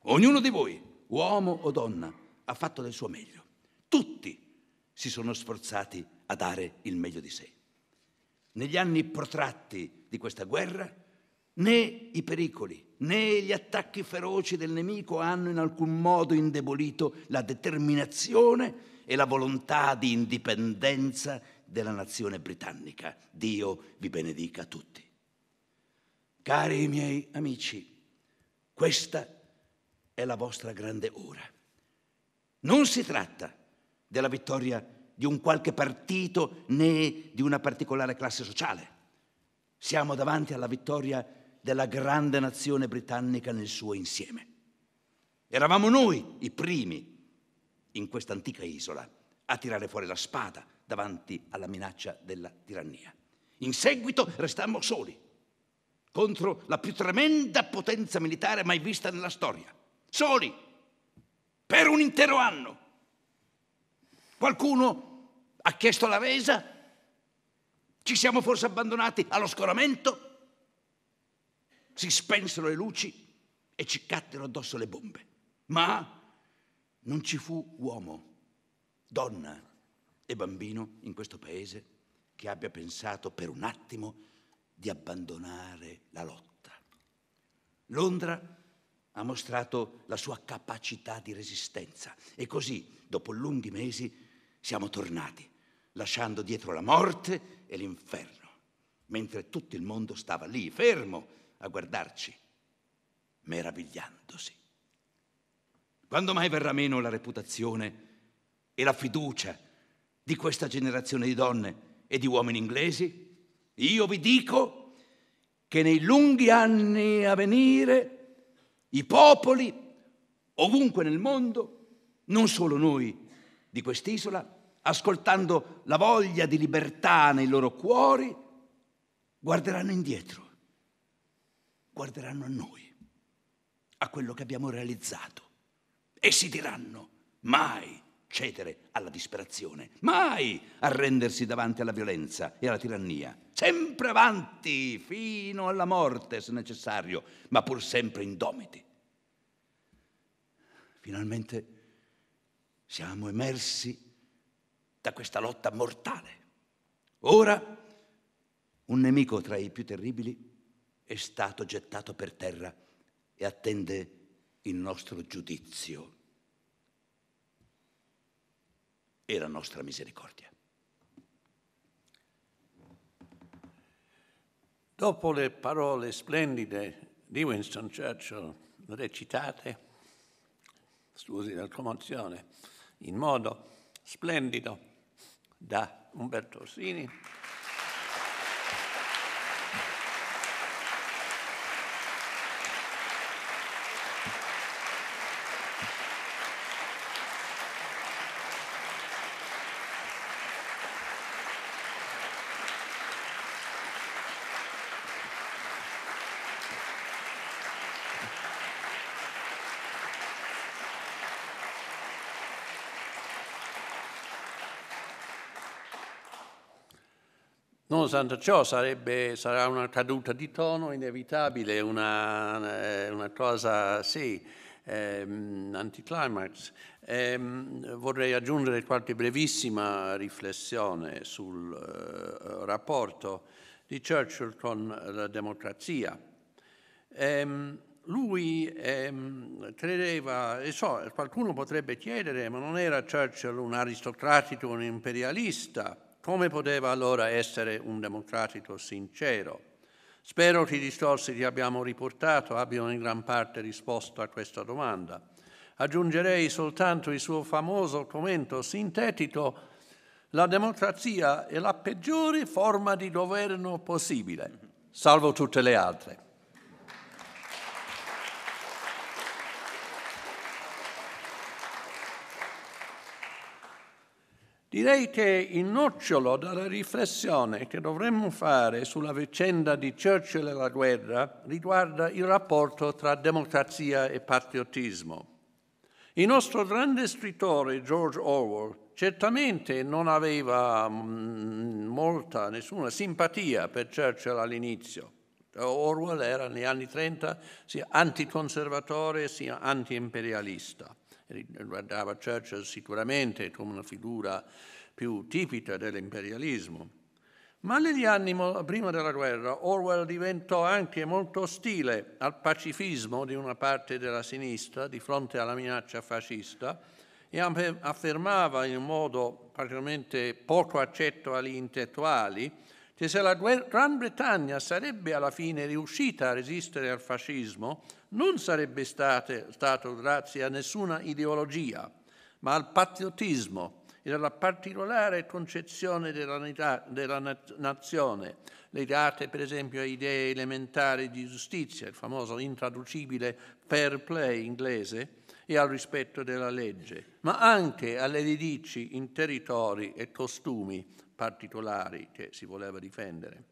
Ognuno di voi, uomo o donna, ha fatto del suo meglio. Tutti si sono sforzati a dare il meglio di sé negli anni protratti di questa guerra, né i pericoli né gli attacchi feroci del nemico hanno in alcun modo indebolito la determinazione e la volontà di indipendenza della nazione britannica. Dio vi benedica a tutti. Cari miei amici, questa è la vostra grande ora. Non si tratta della vittoria di un qualche partito né di una particolare classe sociale. Siamo davanti alla vittoria della grande nazione britannica nel suo insieme. Eravamo noi i primi in questa antica isola a tirare fuori la spada davanti alla minaccia della tirannia. In seguito restammo soli contro la più tremenda potenza militare mai vista nella storia. Soli, per un intero anno. Qualcuno ha chiesto la resa? Ci siamo forse abbandonati allo scoramento? Si spensero le luci e ci caddero addosso le bombe. Ma non ci fu uomo, donna e bambino in questo paese che abbia pensato per un attimo di abbandonare la lotta. Londra ha mostrato la sua capacità di resistenza e così, dopo lunghi mesi, siamo tornati, lasciando dietro la morte e l'inferno, mentre tutto il mondo stava lì, fermo, a guardarci, meravigliandosi. Quando mai verrà meno la reputazione e la fiducia di questa generazione di donne e di uomini inglesi? Io vi dico che nei lunghi anni a venire i popoli, ovunque nel mondo, non solo noi, di quest'isola, ascoltando la voglia di libertà nei loro cuori, guarderanno indietro, guarderanno a noi, a quello che abbiamo realizzato e si diranno mai cedere alla disperazione, mai arrendersi davanti alla violenza e alla tirannia, sempre avanti fino alla morte se necessario, ma pur sempre indomiti. Finalmente siamo emersi da questa lotta mortale. Ora un nemico tra i più terribili è stato gettato per terra e attende il nostro giudizio e la nostra misericordia. Dopo le parole splendide di Winston Churchill recitate, scusi la commozione, in modo splendido da Umberto Orsini. nonostante ciò sarebbe, sarà una caduta di tono inevitabile, una, eh, una cosa sì, ehm, anticlimax. Ehm, vorrei aggiungere qualche brevissima riflessione sul eh, rapporto di Churchill con la democrazia. Ehm, lui ehm, credeva, e so, qualcuno potrebbe chiedere, ma non era Churchill un aristocratico, un imperialista? Come poteva allora essere un democratico sincero? Spero che i discorsi che abbiamo riportato abbiano in gran parte risposto a questa domanda. Aggiungerei soltanto il suo famoso commento sintetico la democrazia è la peggiore forma di governo possibile, salvo tutte le altre. Direi che il nocciolo della riflessione che dovremmo fare sulla vicenda di Churchill e la guerra riguarda il rapporto tra democrazia e patriottismo. Il nostro grande scrittore George Orwell certamente non aveva mm, molta, nessuna simpatia per Churchill all'inizio. Orwell era negli anni 30 sia anticonservatore sia antiimperialista riguardava Churchill sicuramente come una figura più tipica dell'imperialismo. Ma negli anni prima della guerra Orwell diventò anche molto ostile al pacifismo di una parte della sinistra di fronte alla minaccia fascista e affermava in un modo praticamente poco accetto agli intellettuali che se la Gran Bretagna sarebbe alla fine riuscita a resistere al fascismo, non sarebbe state, stato grazie a nessuna ideologia, ma al patriottismo e alla particolare concezione della, della nazione, legate per esempio a idee elementari di giustizia, il famoso intraducibile fair play inglese, e al rispetto della legge, ma anche alle radici in territori e costumi particolari che si voleva difendere.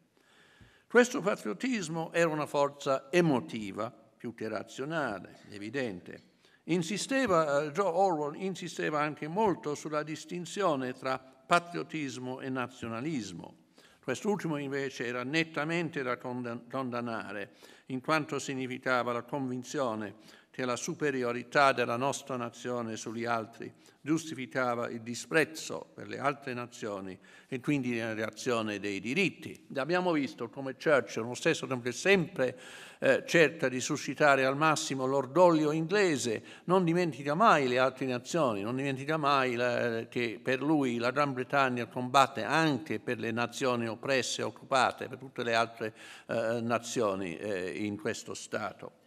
Questo patriottismo era una forza emotiva più che razionale, evidente. Insisteva, Joe eh, Orwell insisteva anche molto sulla distinzione tra patriottismo e nazionalismo. Quest'ultimo invece era nettamente da condannare, in quanto significava la convinzione che la superiorità della nostra nazione sugli altri giustificava il disprezzo per le altre nazioni e quindi la negazione dei diritti. Abbiamo visto come Churchill, lo stesso tempo, che sempre eh, cerca di suscitare al massimo l'orgoglio inglese, non dimentica mai le altre nazioni, non dimentica mai la, eh, che per lui la Gran Bretagna combatte anche per le nazioni oppresse occupate, per tutte le altre eh, nazioni eh, in questo Stato.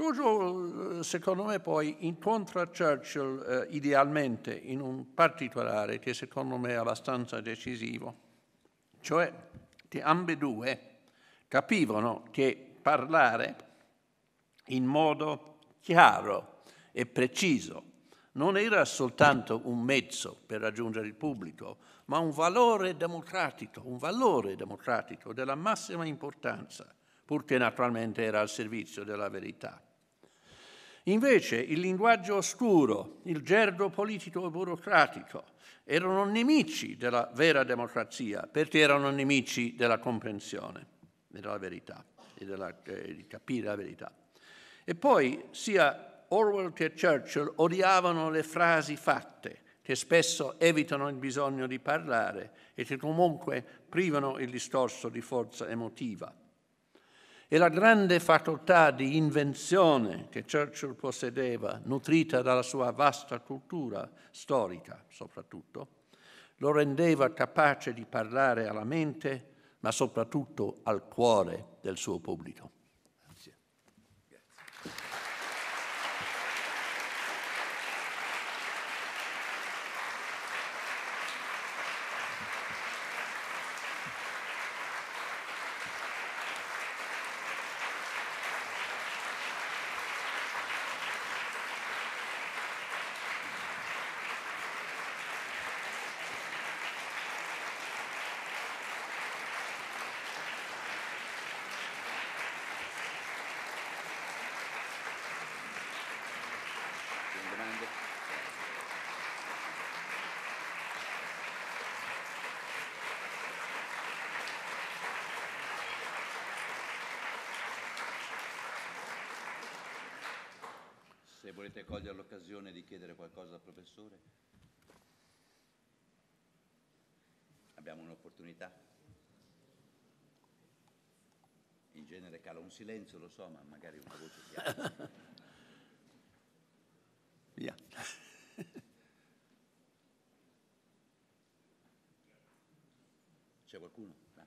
Giorgio, eh, secondo me, poi incontra Churchill eh, idealmente in un particolare che secondo me è abbastanza decisivo, cioè che ambedue capivano che parlare in modo chiaro e preciso non era soltanto un mezzo per raggiungere il pubblico, ma un valore democratico, un valore democratico della massima importanza, purché naturalmente era al servizio della verità. Invece il linguaggio oscuro, il gergo politico e burocratico erano nemici della vera democrazia perché erano nemici della comprensione e della verità e della, eh, di capire la verità. E poi sia Orwell che Churchill odiavano le frasi fatte che spesso evitano il bisogno di parlare e che comunque privano il discorso di forza emotiva e la grande facoltà di invenzione che Churchill possedeva, nutrita dalla sua vasta cultura storica soprattutto, lo rendeva capace di parlare alla mente, ma soprattutto al cuore del suo pubblico. volete cogliere l'occasione di chiedere qualcosa al professore? Abbiamo un'opportunità. In genere cala un silenzio, lo so, ma magari una voce chiara. Via. C'è qualcuno? No.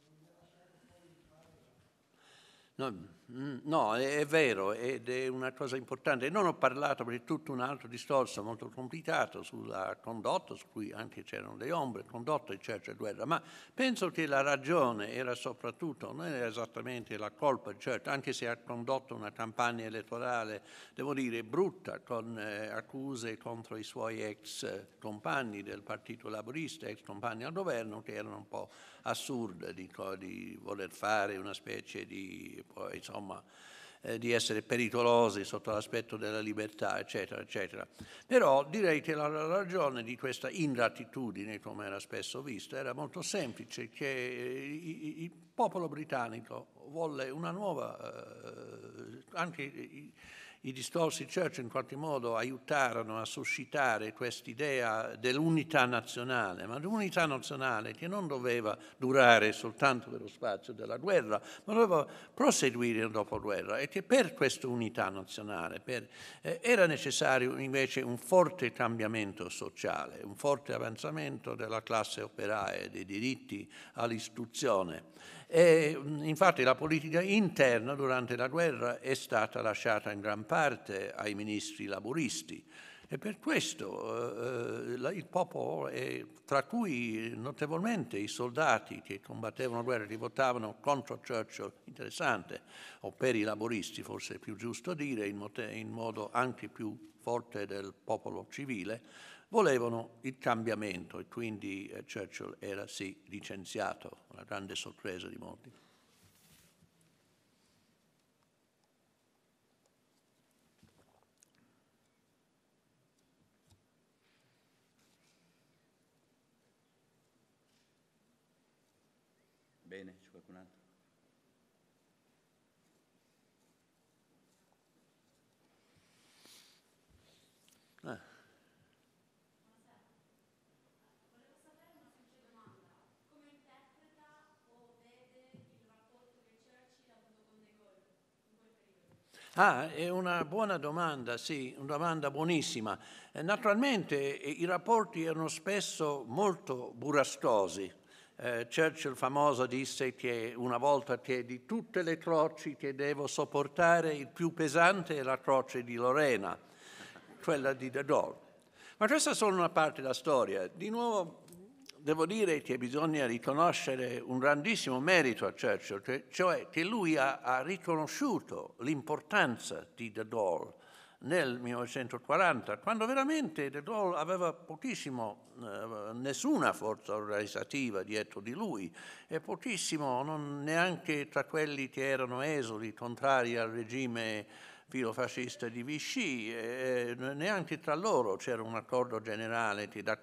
No, mm, no, è vero ed è una cosa importante. Non ho parlato per tutto un altro discorso molto complicato sulla condotta, su cui anche c'erano le ombre, condotta, eccetera, guerra, ma penso che la ragione era soprattutto, non era esattamente la colpa, certo, anche se ha condotto una campagna elettorale, devo dire, brutta, con eh, accuse contro i suoi ex eh, compagni del Partito Laborista, ex compagni al governo, che erano un po' assurde di, di voler fare una specie di eh, insomma, eh, di essere pericolosi sotto l'aspetto della libertà, eccetera, eccetera. Però direi che la, ragione di questa ingratitudine, come era spesso vista, era molto semplice, che eh, il, popolo britannico volle una nuova, eh, anche i distorsi church in qualche modo aiutarono a suscitare quest'idea dell'unità nazionale, ma l'unità nazionale che non doveva durare soltanto per lo spazio della guerra, ma doveva proseguire dopo la guerra e che per questa unità nazionale per, eh, era necessario invece un forte cambiamento sociale, un forte avanzamento della classe operaia, e dei diritti all'istruzione. E, infatti la politica interna durante la guerra è stata lasciata in gran parte ai ministri laboristi e per questo eh, eh il popolo, è, tra cui notevolmente i soldati che combattevano la guerra, che votavano contro Churchill, interessante, o per i laboristi forse è più giusto dire, in, in modo anche più forte del popolo civile, volevano il cambiamento e quindi eh, Churchill era sì licenziato, una grande sorpresa di molti. Ah, è una buona domanda, sì, una domanda buonissima. Eh, naturalmente eh, i rapporti erano spesso molto burastosi. Eh, Churchill famoso disse che una volta che di tutte le croci che devo sopportare il più pesante è la croce di Lorena, quella di De Dole. Ma questa è solo una parte della storia. Di nuovo devo dire che bisogna riconoscere un grandissimo merito a Churchill, cioè, cioè che lui ha, ha riconosciuto l'importanza di De Gaulle nel 1940, quando veramente De Gaulle aveva pochissimo, eh, nessuna forza organizzativa dietro di lui e pochissimo, non, neanche tra quelli che erano esuli, contrari al regime filofascista di Vichy, eh, neanche tra loro c'era un accordo generale, che de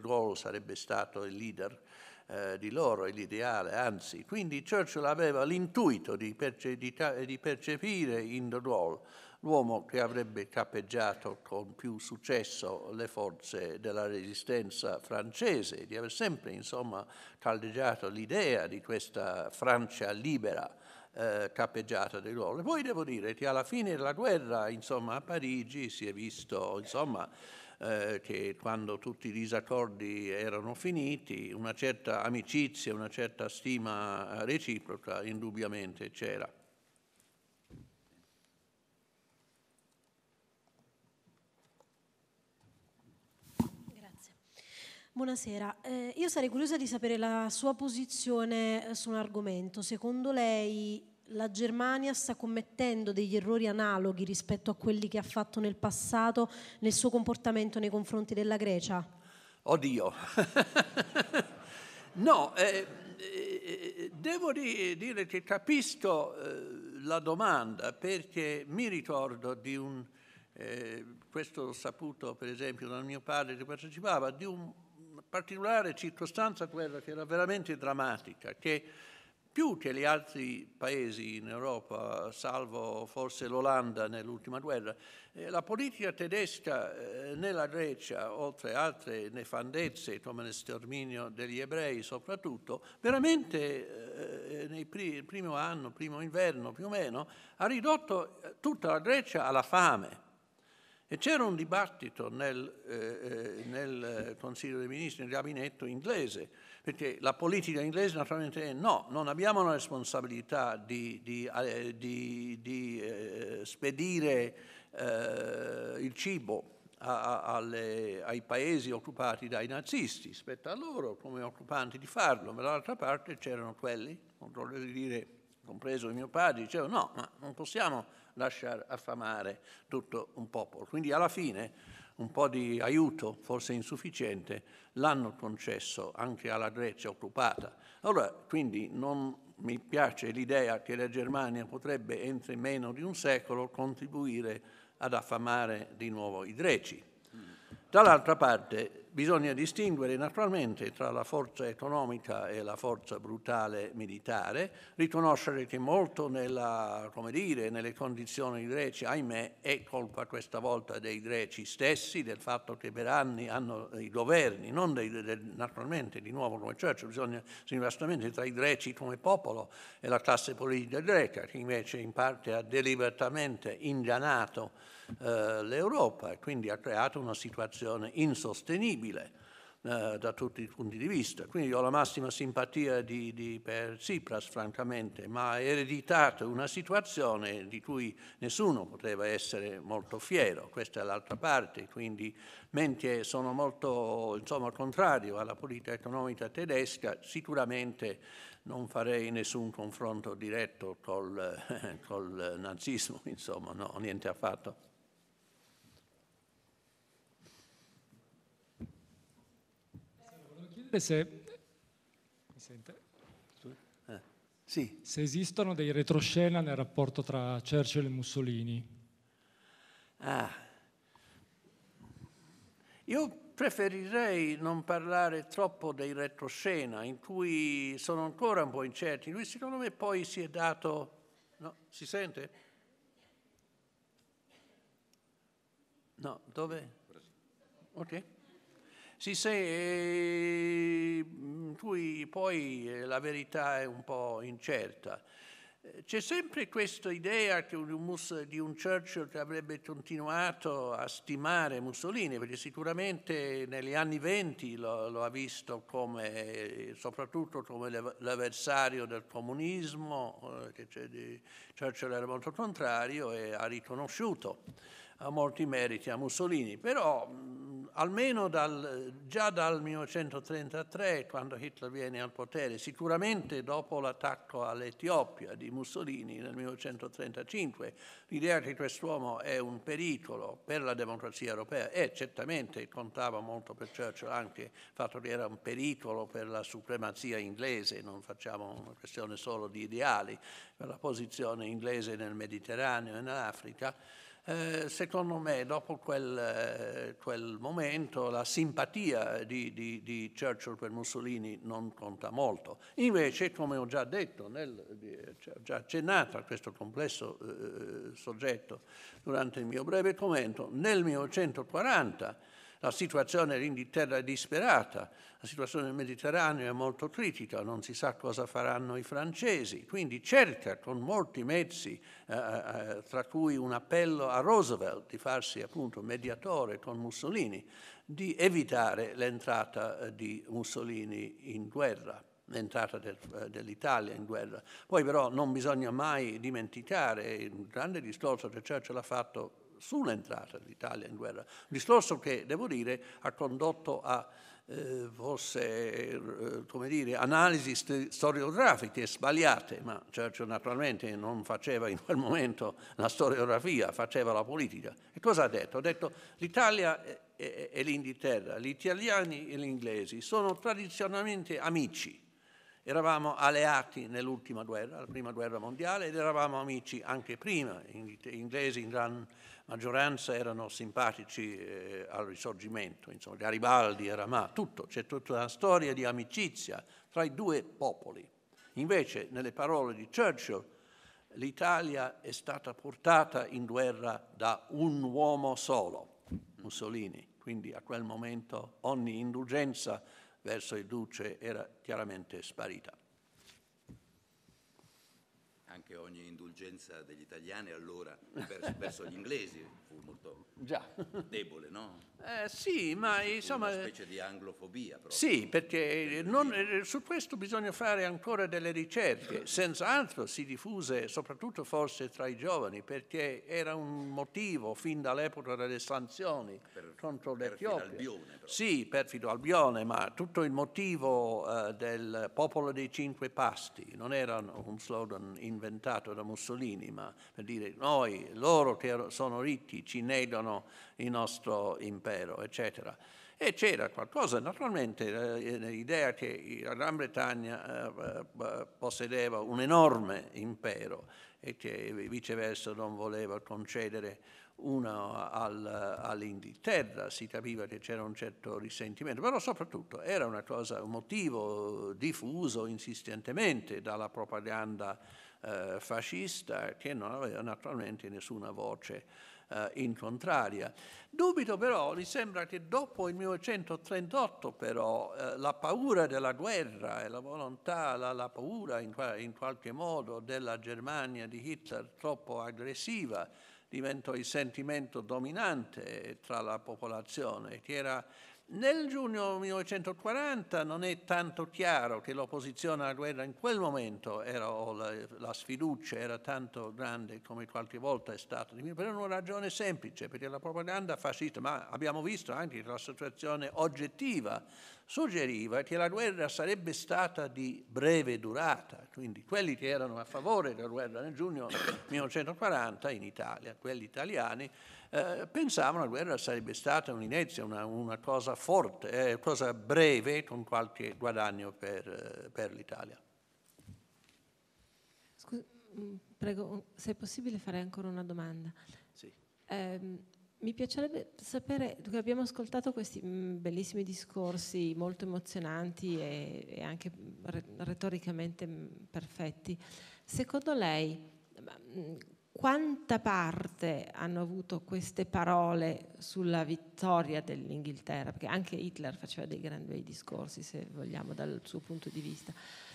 Gaulle sarebbe stato il leader eh, di loro, l'ideale, anzi, quindi Churchill aveva l'intuito di, perce- di, ta- di percepire in de Gaulle l'uomo che avrebbe capeggiato con più successo le forze della resistenza francese, di aver sempre insomma caldeggiato l'idea di questa Francia libera eh, capeggiata di loro. E poi devo dire che alla fine della guerra, insomma, a Parigi si è visto, insomma, eh, che quando tutti i disaccordi erano finiti, una certa amicizia, una certa stima reciproca indubbiamente c'era. Buonasera, eh, io sarei curiosa di sapere la sua posizione eh, su un argomento. Secondo lei la Germania sta commettendo degli errori analoghi rispetto a quelli che ha fatto nel passato nel suo comportamento nei confronti della Grecia? Oddio. no, eh, eh devo dire che capisco eh, la domanda perché mi ricordo di un... Eh, questo ho saputo per esempio da mio padre che partecipava, di un particolare circostanza quella che era veramente drammatica, che più che gli altri paesi in Europa, salvo forse l'Olanda nell'ultima guerra, eh, la politica tedesca eh, nella Grecia, oltre altre nefandezze come l'esterminio degli ebrei soprattutto, veramente eh, eh nel primo anno, primo inverno più o meno, ha ridotto tutta la Grecia alla fame. E c'era un dibattito nel, eh, eh, nel, Consiglio dei Ministri, nel gabinetto inglese, perché la politica inglese naturalmente è no, non abbiamo la responsabilità di, di, eh, di, di eh, spedire eh, il cibo a, a, alle, ai paesi occupati dai nazisti, spetta a loro come occupanti di farlo, ma dall'altra parte c'erano quelli, dire, compreso mio padre, dicevano no, ma non possiamo lasciare affamare tutto un popolo. Quindi alla fine un po' di aiuto, forse insufficiente, l'hanno concesso anche alla Grecia occupata. Allora, quindi non mi piace l'idea che la Germania potrebbe, entro meno di un secolo, contribuire ad affamare di nuovo i greci. Dall'altra parte, bisogna distinguere naturalmente tra la forza economica e la forza brutale militare, riconoscere che molto nella, dire, nelle condizioni greci, ahimè, è colpa questa volta dei greci stessi, del fatto che per anni hanno i governi, non dei, del, naturalmente di nuovo come Churchill, bisogna sinceramente tra i greci come popolo e la classe politica greca, che invece in parte ha deliberatamente ingannato eh, l'Europa e quindi ha creato una situazione insostenibile eh, da tutti i punti di vista. Quindi ho la massima simpatia di, di, per Tsipras, francamente, ma ha ereditato una situazione di cui nessuno poteva essere molto fiero, questa è l'altra parte, quindi mentre sono molto insomma, contrario alla politica economica tedesca, sicuramente non farei nessun confronto diretto col, col nazismo, insomma, no, niente affatto. chiederle se, eh. sì. se esistono dei retroscena nel rapporto tra Churchill e Mussolini. Ah. Io preferirei non parlare troppo dei retroscena, in cui sono ancora un po' incerti. Lui secondo me poi si è dato... No, si sente? No, dove? Ok. Sì, se ehm, cui poi eh, la verità è un po' incerta. Eh, c'è sempre questa idea di un Churchill che avrebbe continuato a stimare Mussolini, perché sicuramente negli anni venti lo, lo ha visto come, eh, soprattutto come l'avversario del comunismo, che Churchill era molto contrario e ha riconosciuto a molti meriti a Mussolini. Però almeno dal, già dal 1933, quando Hitler viene al potere, sicuramente dopo l'attacco all'Etiopia di Mussolini nel 1935, l'idea che quest'uomo è un pericolo per la democrazia europea e certamente contava molto per Churchill anche il fatto che era un pericolo per la supremazia inglese, non facciamo una questione solo di ideali, per la posizione inglese nel Mediterraneo e nell'Africa eh, secondo me, dopo quel, eh, quel, momento, la simpatia di, di, di, Churchill per Mussolini non conta molto. Invece, come ho già detto, nel, ho cioè, già accennato a questo complesso eh, soggetto durante il mio breve commento, nel 1940 la situazione dell'Inghilterra è disperata, la situazione del Mediterraneo è molto critica, non si sa cosa faranno i francesi, quindi cerca con molti mezzi, eh, eh, eh tra cui un appello a Roosevelt di farsi appunto mediatore con Mussolini, di evitare l'entrata eh, di Mussolini in guerra l'entrata del, eh, dell'Italia in guerra. Poi però non bisogna mai dimenticare il grande discorso che Churchill ha fatto nessuna entrata dell'Italia in guerra. Un discorso che, devo dire, ha condotto a eh, fosse, eh, come dire, analisi storiografiche sbagliate, ma Churchill naturalmente non faceva in quel momento la storiografia, faceva la politica. E cosa ha detto? Ha detto l'Italia e, e l'Inghilterra, gli italiani e gli inglesi sono tradizionalmente amici. Eravamo alleati nell'ultima guerra, la prima guerra mondiale, ed eravamo amici anche prima, gli inglesi in gran maggioranza erano simpatici eh, al risorgimento, insomma, Garibaldi, era ma tutto, c'è tutta una storia di amicizia tra i due popoli. Invece, nelle parole di Churchill, l'Italia è stata portata in guerra da un uomo solo, Mussolini. Quindi a quel momento ogni indulgenza verso il duce era chiaramente sparita. Anche ogni indulgenza risorgenza degli italiani allora verso, verso gli inglesi, molto Già. debole, no? Eh, sì, ma insomma... Una eh, specie di anglofobia proprio. Sì, perché eh, non, eh, su questo bisogna fare ancora delle ricerche. Senz'altro si diffuse, soprattutto forse tra i giovani, perché era un motivo fin dall'epoca delle sanzioni per, contro l'Etiopia. Albione, però. Sì, perfido Albione, ma tutto il motivo eh, del popolo dei cinque pasti non era un slogan inventato da Mussolini, ma per dire noi, loro che sono ricchi, ci inedono il nostro impero, eccetera. E c'era qualcosa, naturalmente eh, l'idea che la Gran Bretagna eh, eh, possedeva un enorme impero e che viceversa non voleva concedere uno al, all'Inghilterra, si capiva che c'era un certo risentimento, però soprattutto era una cosa, un motivo diffuso insistentemente dalla propaganda eh, fascista che non aveva naturalmente nessuna voce eh, in contraria. Dubito però, mi sembra che dopo il 1938 però eh, la paura della guerra e la volontà, la, la paura in, in qualche modo della Germania di Hitler troppo aggressiva diventò il sentimento dominante tra la popolazione, che era nel giugno 1940 non è tanto chiaro che l'opposizione alla guerra in quel momento era, o la, la sfiducia era tanto grande come qualche volta è stato, per una ragione semplice, perché la propaganda fascista, ma abbiamo visto anche che situazione oggettiva suggeriva che la guerra sarebbe stata di breve durata, quindi quelli che erano a favore della guerra nel giugno 1940 in Italia, quelli italiani, eh, pensavano la guerra sarebbe stata un'inezia, una, una cosa forte, eh, cosa breve con qualche guadagno per, eh, per l'Italia. Mm, prego, se è possibile farei ancora una domanda. Sì. Eh, mi piacerebbe sapere, abbiamo ascoltato questi mm, bellissimi discorsi molto emozionanti e, e anche mm, retoricamente perfetti. Secondo lei quanta parte hanno avuto queste parole sulla vittoria dell'Inghilterra, perché anche Hitler faceva dei grandi bei discorsi, se vogliamo, dal suo punto di vista.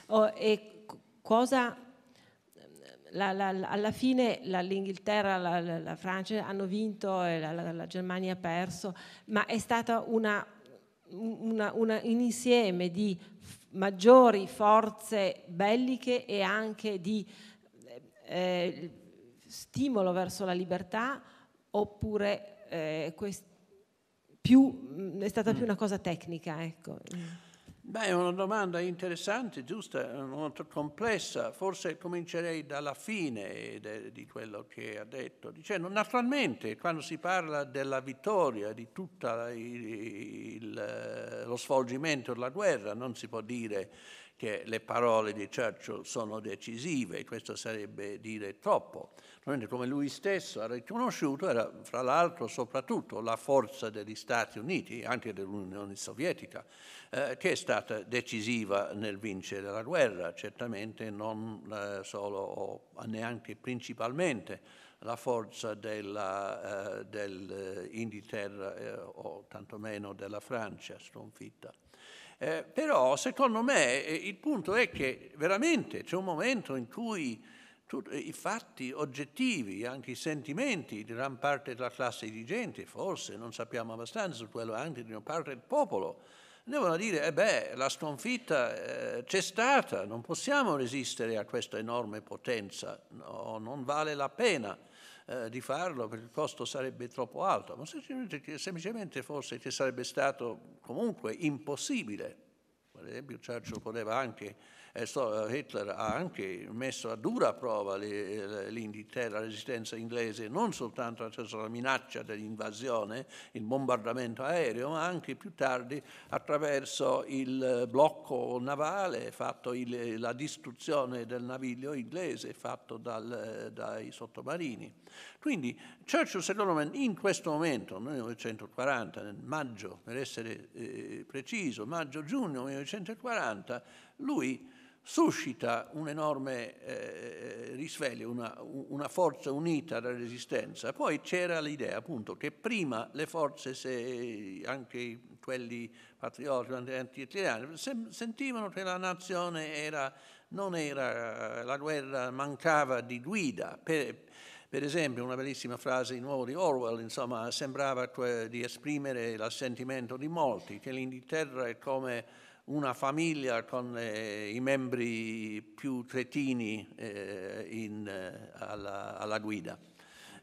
Oh, e cosa la, la, la, alla fine l'Inghilterra, la, Francia hanno vinto e la, Germania ha perso, ma è stato una, una, un insieme di maggiori forze belliche e anche di eh, stimolo verso la libertà oppure eh, quest- più, mm, è stata più una cosa tecnica? Ecco. Beh, è una domanda interessante, giusta, molto complessa. Forse comincerei dalla fine de- di quello che ha detto, dicendo naturalmente quando si parla della vittoria, di tutto lo svolgimento della guerra, non si può dire che le parole di Churchill sono decisive, questo sarebbe dire troppo. Come lui stesso ha riconosciuto, era fra l'altro soprattutto la forza degli Stati Uniti, anche dell'Unione Sovietica, eh, che è stata decisiva nel vincere la guerra, certamente non eh, solo o neanche principalmente la forza dell'Inghilterra eh, del, eh, eh, o tantomeno della Francia sconfitta. Eh, però secondo me eh, il punto è che veramente c'è un momento in cui tut- eh, i fatti oggettivi, anche i sentimenti di gran parte della classe dirigente, forse non sappiamo abbastanza su quello anche di una parte del popolo, devono dire, eh beh, la sconfitta eh, c'è stata, non possiamo resistere a questa enorme potenza, no, non vale la pena eh, di farlo perché il costo sarebbe troppo alto, ma semplicemente, semplicemente forse che sarebbe stato comunque impossibile. Per esempio Churchill poteva anche eh, Hitler ha anche messo a dura prova eh, l'Inghilterra, la resistenza inglese, non soltanto attraverso la minaccia dell'invasione, il bombardamento aereo, ma anche più tardi attraverso il blocco navale, fatto il, la distruzione del naviglio inglese fatto dal, eh, dai sottomarini. Quindi Churchill, secondo me, in questo momento, nel 1940, nel maggio, per essere eh, preciso, maggio-giugno 1940, lui suscita un enorme eh, eh risveglio, una, una, forza unita della resistenza. Poi c'era l'idea appunto che prima le forze, se, anche quelli patrioti anti-italiani, sentivano che la nazione era, non era, la guerra mancava di guida. Per, per esempio, una bellissima frase di nuovo di Orwell, insomma, sembrava di esprimere l'assentimento di molti, che l'Inghilterra è come una famiglia con eh, i membri più tretini eh, in, eh, alla, alla, guida.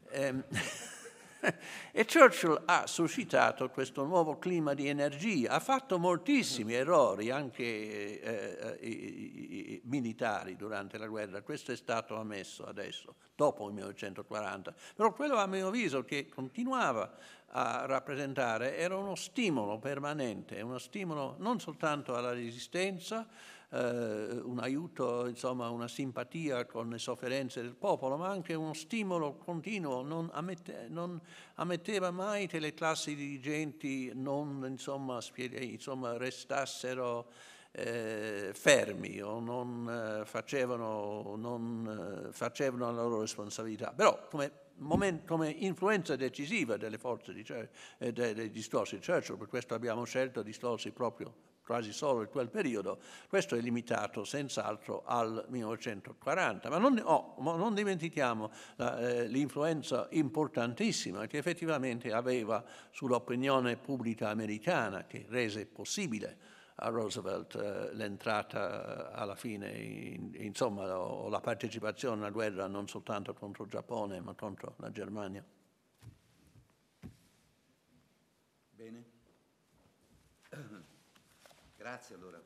Ehm, e Churchill ha suscitato questo nuovo clima di energia, ha fatto moltissimi errori, anche eh, eh, i, i, militari, durante la guerra, questo è stato ammesso adesso, dopo il 1940, però quello a mio avviso che continuava a rappresentare era uno stimolo permanente, uno stimolo non soltanto alla resistenza, eh, un aiuto, insomma, una simpatia con le sofferenze del popolo, ma anche uno stimolo continuo, non, ammette, non ammetteva mai che le classi dirigenti non insomma, insomma, restassero eh, fermi o non, eh, facevano, non eh, facevano la loro responsabilità. Però, come moment, come influenza decisiva delle forze di, eh, di, di Storsi Churchill, per questo abbiamo scelto di Storsi proprio quasi solo in quel periodo, questo è limitato senz'altro al 1940. Ma non, oh, non dimentichiamo eh, l'influenza importantissima che effettivamente aveva sull'opinione pubblica americana, che rese possibile a Roosevelt eh, l'entrata eh, alla fine, in, insomma, o, o la partecipazione alla guerra non soltanto contro il Giappone, ma contro la Germania. Bene. Grazie allora.